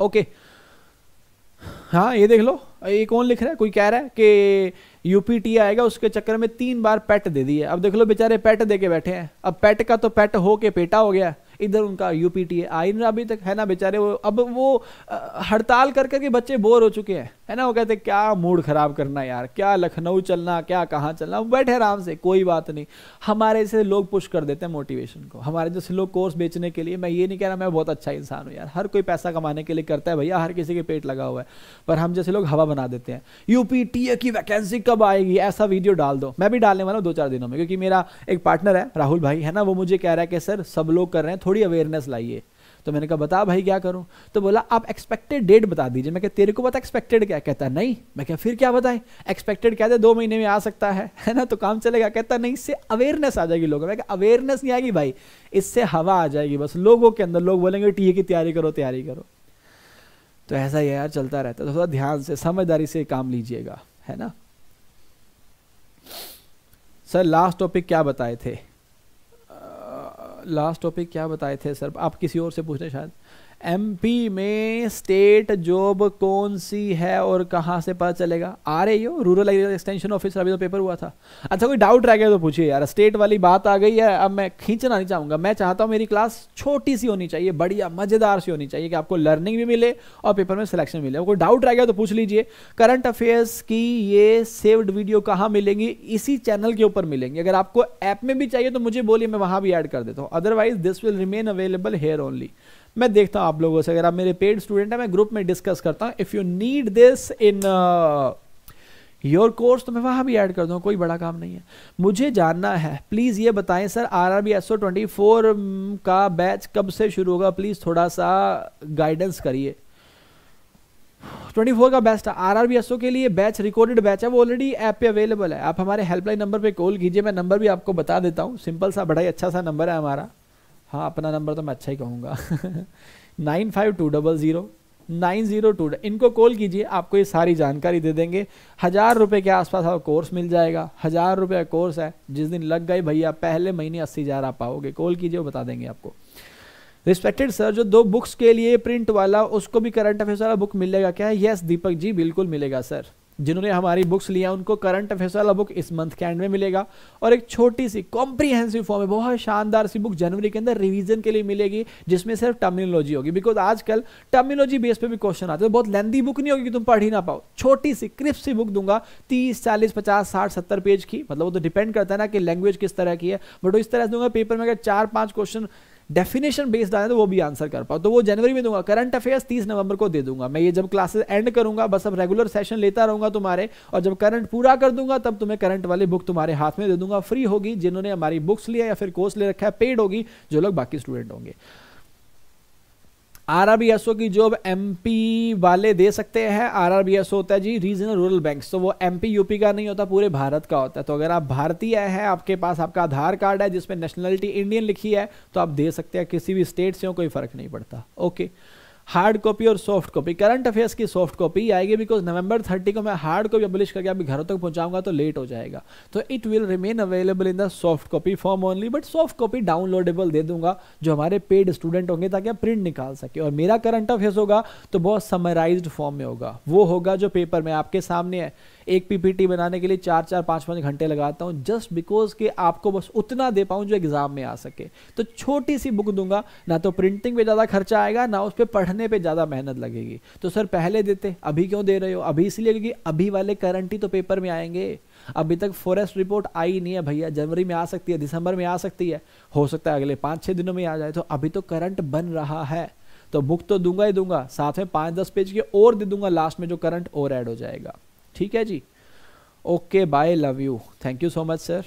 ओके हाँ ये देख लो ये कौन लिख रहा है कोई कह रहा है कि यूपीटी आएगा उसके चक्कर में तीन बार पेट दे दिए अब देख लो बेचारे पेट दे के बैठे हैं अब पेट का तो पेट हो के पेटा हो गया है इधर उनका यूपीटीए आई ना अभी तक है ना बेचारे वो अब वो हड़ताल कर करके बच्चे बोर हो चुके हैं है ना वो कहते क्या मूड ख़राब करना यार क्या लखनऊ चलना क्या कहाँ चलना बैठे आराम से कोई बात नहीं हमारे से लोग पुश कर देते हैं मोटिवेशन को हमारे जैसे लोग कोर्स बेचने के लिए मैं ये नहीं कह रहा मैं बहुत अच्छा इंसान हूँ यार हर कोई पैसा कमाने के लिए करता है भैया हर किसी के पेट लगा हुआ है पर हम जैसे लोग हवा बना देते हैं यूपी टी की वैकेंसी कब आएगी ऐसा वीडियो डाल दो मैं भी डालने वाला हूँ दो चार दिनों में क्योंकि मेरा एक पार्टनर है राहुल भाई है ना वो मुझे कह रहा है कि सर सब लोग कर रहे हैं थोड़ी अवेयरनेस लाइए तो मैंने कहा बता भाई क्या करूं तो बोला आप एक्सपेक्टेड डेट बता दीजिए मैं कह तेरे को बता एक्सपेक्टेड क्या कहता नहीं मैं क्या फिर क्या बताएं एक्सपेक्टेड क्या दे दो महीने में आ सकता है है ना तो काम चलेगा कहता नहीं इससे अवेयरनेस आ जाएगी लोगों में अवेयरनेस नहीं आएगी भाई इससे हवा आ जाएगी बस लोगों के अंदर लोग बोलेंगे टीए की तैयारी करो तैयारी करो तो ऐसा ही यार चलता रहता है तो थोड़ा ध्यान से समझदारी से काम लीजिएगा है ना सर लास्ट टॉपिक क्या बताए थे लास्ट टॉपिक क्या बताए थे सर आप किसी और से पूछ रहे शायद एमपी में स्टेट जॉब कौन सी है और कहाँ से पता चलेगा आ रही हो रूरल एरिया एक्सटेंशन ऑफिस अभी तो पेपर हुआ था अच्छा कोई डाउट रह गया तो पूछिए यार स्टेट वाली बात आ गई है अब मैं खींचना नहीं चाहूँगा मैं चाहता हूँ मेरी क्लास छोटी सी होनी चाहिए बढ़िया मज़ेदार सी होनी चाहिए कि आपको लर्निंग भी मिले और पेपर में सिलेक्शन मिले कोई डाउट रह गया तो पूछ लीजिए करंट अफेयर्स की ये सेव्ड वीडियो कहाँ मिलेंगी इसी चैनल के ऊपर मिलेंगी अगर आपको ऐप में भी चाहिए तो मुझे बोलिए मैं वहाँ भी ऐड कर देता हूँ otherwise this will remain available here only मैं देखता हूँ आप लोगों से अगर आप मेरे पेड स्टूडेंट हैं मैं ग्रुप में डिस्कस करता हूँ if you need this in your course तो मैं वहाँ भी ऐड कर दूँ कोई बड़ा काम नहीं है मुझे जानना है प्लीज़ ये बताएं sir R R B S O twenty four का बैच कब से शुरू होगा प्लीज़ थोड़ा सा गाइडेंस करिए 24 का best R R B S O के लिए बैच रिकॉर्डेड बैच है वो ऑलरेडी ऐप पे अवेलेबल है आप हमारे हेल्पलाइन नंबर पे कॉल कीजिए मैं नंबर भी आपको बता देता हूँ सिंपल सा बड़ा ही अच्छा सा नंबर है हमारा हाँ अपना नंबर तो मैं अच्छा ही कहूँगा nine five two double zero nine zero two इनको कॉल कीजिए आपको ये सारी जानकारी दे देंगे हज़ार रुपये के आसपास आपको कोर्स मिल जाएगा हज़ार रुपये का कोर्स है जिस दिन लग गए भैया पहले महीने अस्सी हज़ार आप पाओगे कॉल कीजिए वो बता देंगे आपको रिस्पेक्टेड सर जो दो बुक्स के लिए प्रिंट वाला उसको भी करंट अफेयर्स वाला बुक मिलेगा क्या यस दीपक जी बिल्कुल मिलेगा सर जिन्होंने हमारी बुक्स लिया उनको करंट अफेयर्स वाला बुक इस मंथ के एंड में मिलेगा और एक छोटी सी कॉम्प्रीहेंसिव फॉर्म में बहुत शानदार सी बुक जनवरी के अंदर रिवीजन के लिए मिलेगी जिसमें सिर्फ टर्मिनोलॉजी होगी बिकॉज आजकल टर्मिनोलॉजी बेस पे भी क्वेश्चन आते हैं बहुत लेंदी बुक नहीं होगी कि तुम पढ़ ही ना पाओ छोटी सी क्रिप्स सी बुक दूंगा तीस चालीस पचास साठ सत्तर पेज की मतलब वो तो डिपेंड करता है ना कि लैंग्वेज किस तरह की है बट वो इस तरह से दूंगा पेपर में अगर चार पाँच क्वेश्चन डेफिनेशन बेस्ड आया तो वो भी आंसर कर पाओ तो वो जनवरी में दूंगा करंट अफेयर्स तीस नवंबर को दे दूंगा मैं ये जब क्लासेस एंड करूंगा बस अब रेगुलर सेशन लेता रहूंगा तुम्हारे और जब करंट पूरा कर दूंगा तब तुम्हें करंट वाली बुक तुम्हारे हाथ में दे दूंगा फ्री होगी जिन्होंने हमारी बुक्स लिया या फिर कोर्स ले रखा है पेड होगी जो लोग बाकी स्टूडेंट होंगे आरआरबीएसओ की जॉब एमपी वाले दे सकते हैं आरआरबीएसओ होता है जी रीजनल रूरल बैंक तो वो एमपी यूपी का नहीं होता पूरे भारत का होता है तो अगर आप भारतीय हैं आपके पास आपका आधार कार्ड है जिसमें नेशनलिटी इंडियन लिखी है तो आप दे सकते हैं किसी भी स्टेट से हो कोई फर्क नहीं पड़ता ओके हार्ड कॉपी और सॉफ्ट कॉपी करंट अफेयर्स की सॉफ्ट कॉपी आएगी बिकॉज नवंबर थर्टी को मैं हार्ड कॉपी पब्लिश करके अभी घरों तक पहुंचाऊंगा तो लेट हो जाएगा तो it will remain available in the soft copy form only but soft copy downloadable दे दूंगा जो हमारे पेड स्टूडेंट होंगे ताकि आप प्रिंट निकाल सके और मेरा करंट अफेयर्स होगा तो बहुत समराइज फॉर्म में होगा वो होगा जो पेपर में आपके सामने है एक पीपीटी बनाने के लिए चार चार पांच पांच घंटे लगाता हूं जस्ट बिकॉज के आपको बस उतना दे पाऊं जो एग्ज़ाम में आ सके तो छोटी सी बुक दूंगा ना तो प्रिंटिंग पे ज़्यादा खर्चा आएगा ना उस पर पढ़ने पर ज़्यादा मेहनत लगेगी तो सर पहले देते अभी क्यों दे रहे हो अभी इसलिए क्योंकि अभी वाले करंट ही तो पेपर में आएंगे अभी तक फॉरेस्ट रिपोर्ट आई नहीं है भैया जनवरी में आ सकती है दिसंबर में आ सकती है हो सकता है अगले पांच छह दिनों में आ जाए तो अभी तो करंट बन रहा है तो बुक तो दूंगा ही दूंगा साथ में पांच दस पेज के और दे दूंगा लास्ट में जो करंट और ऐड हो जाएगा ठीक है जी okay bye love you thank you so much sir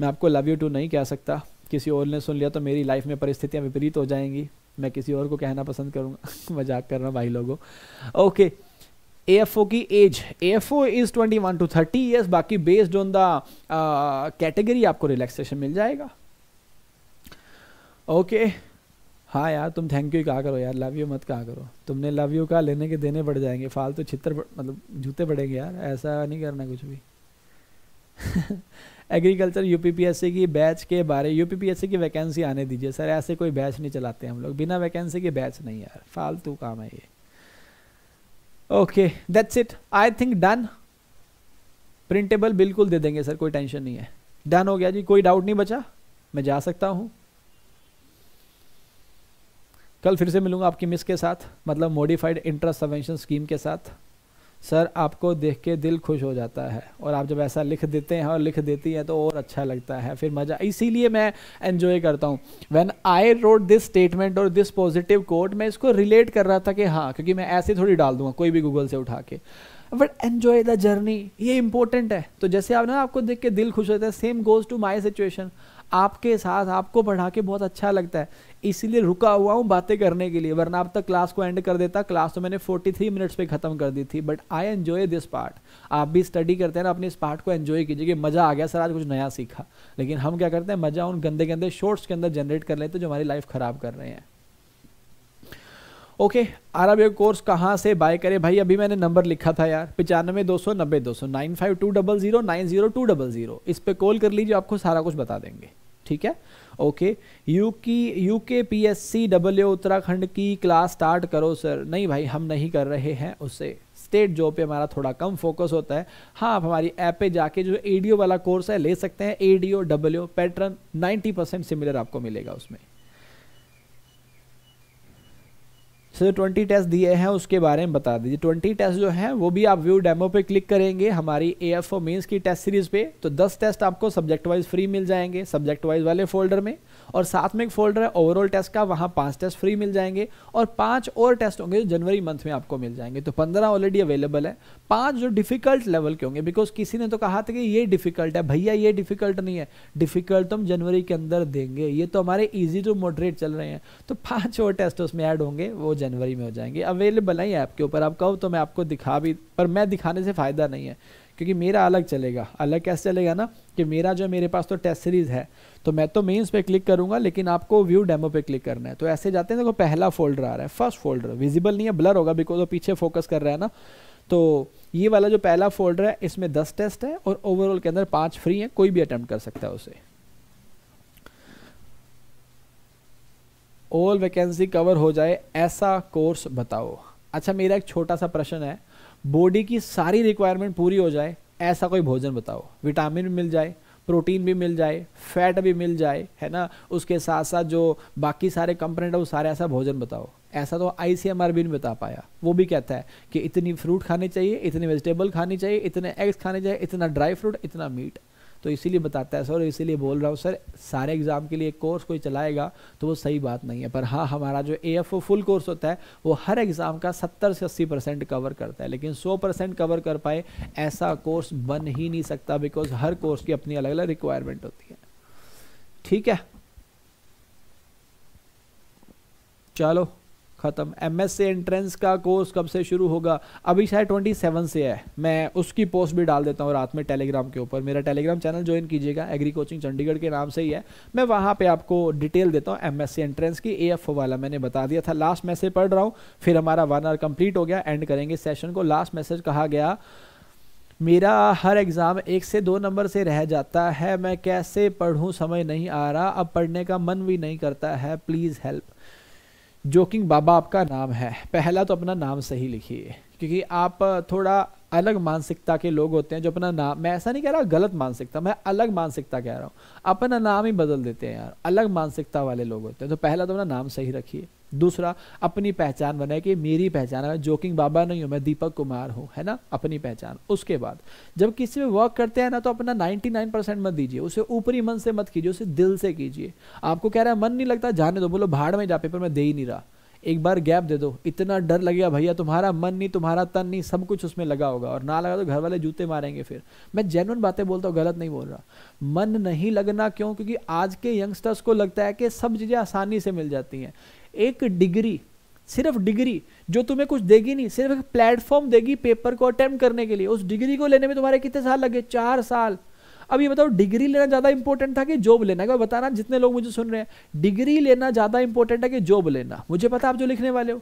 मैं आपको लव यू टू नहीं कह सकता किसी और ने सुन लिया तो मेरी लाइफ में परिस्थितियाँ विपरीत हो जाएंगी मैं किसी और को कहना पसंद करूँगा मजाक कर रहा हूँ भाई लोगों ओके ए एफ ओ की age A F O is twenty one to thirty years बाकी बेस्ड ऑन द कैटेगरी आपको रिलैक्सेशन मिल जाएगा ओके okay. हाँ यार तुम थैंक यू कहा करो यार लव यू मत कहा करो तुमने लव यू का लेने के देने बढ़ जाएंगे फालतू तो छितर मतलब जूते बढ़ेंगे यार ऐसा नहीं करना कुछ भी एग्रीकल्चर यूपीपीएससी की बैच के बारे यूपीपीएससी की वैकेंसी आने दीजिए सर ऐसे कोई बैच नहीं चलाते हम लोग बिना वैकेंसी के बैच नहीं यार फालतू काम है ये okay that's it I think done printable बिल्कुल दे देंगे सर कोई टेंशन नहीं है डन हो गया जी कोई डाउट नहीं बचा मैं जा सकता हूँ कल फिर से मिलूंगा आपकी मिस के साथ मतलब मॉडिफाइड इंटरेस्ट सबवेंशन स्कीम के साथ सर आपको देख के दिल खुश हो जाता है और आप जब ऐसा लिख देते हैं और लिख देती हैं तो और अच्छा लगता है फिर मज़ा इसीलिए मैं एंजॉय करता हूं when I rode this statement और दिस पॉजिटिव कोड मैं इसको रिलेट कर रहा था कि हाँ क्योंकि मैं ऐसे थोड़ी डाल दूंगा कोई भी गूगल से उठा के बट एन्जॉय द जर्नी ये इंपॉर्टेंट है तो जैसे आप ना आपको देख के दिल खुश होता है same goes to my situation आपके साथ आपको पढ़ा के बहुत अच्छा लगता है इसीलिए रुका हुआ हूँ बातें करने के लिए वरना अब तक क्लास को एंड कर देता क्लास तो मैंने 43 मिनट्स पे ख़त्म कर दी थी but I enjoy this part आप भी स्टडी करते हैं ना अपने इस पार्ट को एन्जॉय कीजिए कि मज़ा आ गया सर आज कुछ नया सीखा लेकिन हम क्या करते हैं मज़ा उन गंदे गंदे शॉर्ट्स के अंदर जनरेट कर लेते जो हमारी लाइफ ख़राब कर रहे हैं ओके okay, कोर्स कहाँ से बाय करें भाई अभी मैंने नंबर लिखा था यार पचानवे दो सौ नब्बे दो सौ nine five two double zero nine zero two double zero इस पर कॉल कर लीजिए आपको सारा कुछ बता देंगे ठीक है ओके यू की U K P S C W Uttarakhand की क्लास स्टार्ट करो सर नहीं भाई हम नहीं कर रहे हैं उसे स्टेट जॉब पे हमारा थोड़ा कम फोकस होता है हाँ आप हमारी ऐप पे जाके जो ए वाला कोर्स है ले सकते हैं A D O W pattern ninety percent similar आपको मिलेगा उसमें सर ट्वेंटी टेस्ट दिए हैं उसके बारे में बता दीजिए ट्वेंटी टेस्ट जो है वो भी आप व्यू डेमो पे क्लिक करेंगे हमारी ए एफ ओ मीन्स की टेस्ट सीरीज पे तो दस टेस्ट आपको सब्जेक्ट वाइज फ्री मिल जाएंगे सब्जेक्ट वाइज वाले फोल्डर में और साथ में एक फोल्डर है ओवरऑल टेस्ट का वहां पांच टेस्ट फ्री मिल जाएंगे और पांच और टेस्ट होंगे जो जनवरी मंथ में आपको मिल जाएंगे तो पंद्रह ऑलरेडी अवेलेबल है पांच जो डिफिकल्ट लेवल के होंगे बिकॉज किसी ने तो कहा था कि ये डिफिकल्ट है भैया ये डिफिकल्ट नहीं है डिफिकल्ट तो हम जनवरी के अंदर देंगे ये तो हमारे ईजी टू मॉडरेट चल रहे हैं तो पांच और टेस्ट उसमें ऐड होंगे वो जनवरी में हो जाएंगे अवेलेबल है ऐप के ऊपर आप कहो तो मैं आपको दिखा भी पर मैं दिखाने से फ़ायदा नहीं है क्योंकि मेरा अलग चलेगा अलग कैसे चलेगा ना कि मेरा जो मेरे पास तो टेस्ट सीरीज़ है तो मैं तो मेन्स पे क्लिक करूंगा लेकिन आपको व्यू डेमो पे क्लिक करना है तो ऐसे जाते हैं देखो तो पहला फोल्डर आ रहा है फर्स्ट फोल्डर विजिबल नहीं है ब्लर होगा बिकॉज वो पीछे फोकस कर रहा है ना तो ये वाला जो पहला फोल्डर है इसमें दस टेस्ट है और ओवरऑल के अंदर पांच फ्री है कोई भी अटेम्प्ट कर सकता है उसे ऑल वैकेंसी कवर हो जाए ऐसा कोर्स बताओ अच्छा मेरा एक छोटा सा प्रश्न है बॉडी की सारी रिक्वायरमेंट पूरी हो जाए ऐसा कोई भोजन बताओ विटामिन मिल जाए प्रोटीन भी मिल जाए फैट भी मिल जाए है ना उसके साथ साथ जो बाकी सारे कंपोनेंट है वो सारे ऐसा भोजन बताओ ऐसा तो आई सी एम आर भी नहीं बता पाया वो भी कहता है कि इतनी फ्रूट खानी चाहिए इतनी वेजिटेबल खानी चाहिए इतने एग्स खाने चाहिए इतना ड्राई फ्रूट इतना मीट तो इसीलिए बताता है सर इसीलिए बोल रहा हूँ सर सारे एग्ज़ाम के लिए एक कोर्स कोई चलाएगा तो वो सही बात नहीं है पर हाँ हमारा जो ए फुल कोर्स होता है वो हर एग्ज़ाम का सत्तर से अस्सी परसेंट कवर करता है लेकिन सौ परसेंट कवर कर पाए ऐसा कोर्स बन ही नहीं सकता बिकॉज हर कोर्स की अपनी अलग अलग रिक्वायरमेंट होती है ठीक है चलो ख़त्म एम एस से एंट्रेंस का कोर्स कब से शुरू होगा अभी शायद ट्वेंटी सेवन से है मैं उसकी पोस्ट भी डाल देता हूँ रात में टेलीग्राम के ऊपर मेरा टेलीग्राम चैनल ज्वाइन कीजिएगा एग्री कोचिंग चंडीगढ़ के नाम से ही है मैं वहाँ पर आपको डिटेल देता हूँ एम एस सी एंट्रेंस की ए एफ वाला मैंने बता दिया था लास्ट मैसेज पढ़ रहा हूँ फिर हमारा वन आवर कंप्लीट हो गया एंड करेंगे सेशन को लास्ट मैसेज कहा गया मेरा हर एग्ज़ाम एक से दो नंबर से रह जाता है मैं कैसे पढ़ूँ समझ नहीं आ रहा अब पढ़ने का मन भी नहीं करता है प्लीज़ हेल्प जोकिंग बाबा आपका नाम है पहला तो अपना नाम सही लिखिए क्योंकि आप थोड़ा अलग मानसिकता के लोग होते हैं जो अपना नाम मैं ऐसा नहीं कह रहा गलत मानसिकता मैं अलग मानसिकता कह रहा हूँ अपना नाम ही बदल देते हैं यार अलग मानसिकता वाले लोग होते हैं तो पहला तो अपना नाम सही रखिए दूसरा अपनी पहचान बनाए कि मेरी पहचान है जोकिंग बाबा नहीं हूं मैं दीपक कुमार हूं है ना अपनी पहचान उसके बाद जब किसी में वर्क करते हैं ना तो अपना 99 परसेंट मत दीजिए उसे ऊपरी मन से मत कीजिए उसे दिल से कीजिए आपको कह रहा है मन नहीं लगता जाने दो बोलो भाड़ में जा पेपर में दे ही नहीं रहा एक बार गैप दे दो इतना डर लगेगा भैया तुम्हारा मन नहीं तुम्हारा तन नहीं सब कुछ उसमें लगा होगा और ना लगा तो घर वाले जूते मारेंगे फिर मैं जेनुअन बातें बोलता हूँ गलत नहीं बोल रहा मन नहीं लगना क्यों क्योंकि आज के यंगस्टर्स को लगता है कि सब चीज़ें आसानी से मिल जाती हैं एक डिग्री सिर्फ डिग्री जो तुम्हें कुछ देगी नहीं सिर्फ एक प्लेटफॉर्म देगी पेपर को अटैम्प्ट करने के लिए उस डिग्री को लेने में तुम्हारे कितने साल लगे चार साल अब ये बताओ डिग्री लेना ज़्यादा इंपॉर्टेंट था कि जॉब लेना बताना जितने लोग मुझे सुन रहे हैं डिग्री लेना ज़्यादा इंपॉर्टेंट है कि जॉब लेना मुझे पता आप जो लिखने वाले हो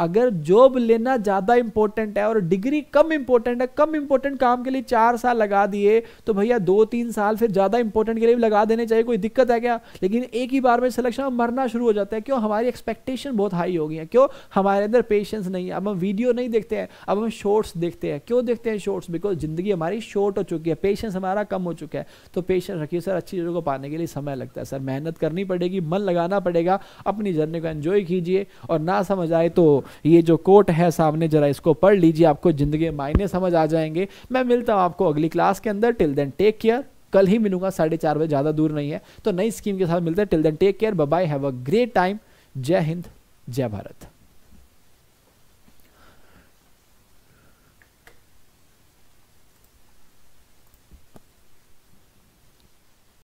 अगर जॉब लेना ज़्यादा इंपॉर्टेंट है और डिग्री कम इंपॉर्टेंट है कम इंपॉर्टेंट काम के लिए चार साल लगा दिए तो भैया दो तीन साल फिर ज़्यादा इंपॉर्टेंट के लिए भी लगा देने चाहिए कोई दिक्कत है क्या लेकिन एक ही बार में सिलेक्शन मरना शुरू हो जाता है क्यों हमारी एक्सपेक्टेशन बहुत हाई हो गई है क्यों हमारे अंदर पेशेंस नहीं है अब हम वीडियो नहीं देखते हैं अब हम शॉर्ट्स देखते हैं क्यों देखते हैं शॉर्ट्स बिकॉज ज़िंदगी हमारी शॉर्ट हो चुकी है पेशेंस हमारा कम हो चुका है तो पेशेंस रखिए सर अच्छी चीज़ों को पाने के लिए समय लगता है सर मेहनत करनी पड़ेगी मन लगाना पड़ेगा अपनी जर्नी को एन्जॉय कीजिए और ना समझ आए तो ये जो कोट है सामने जरा इसको पढ़ लीजिए आपको ज़िंदगी मायने समझ आ जाएंगे मैं मिलता हूँ आपको अगली क्लास के अंदर टिल देन टेक केयर कल ही मिलूंगा साढ़े चार बजे ज़्यादा दूर नहीं है तो नई स्कीम के साथ मिलते हैं till then take care bye have a great time जय हिंद जय भारत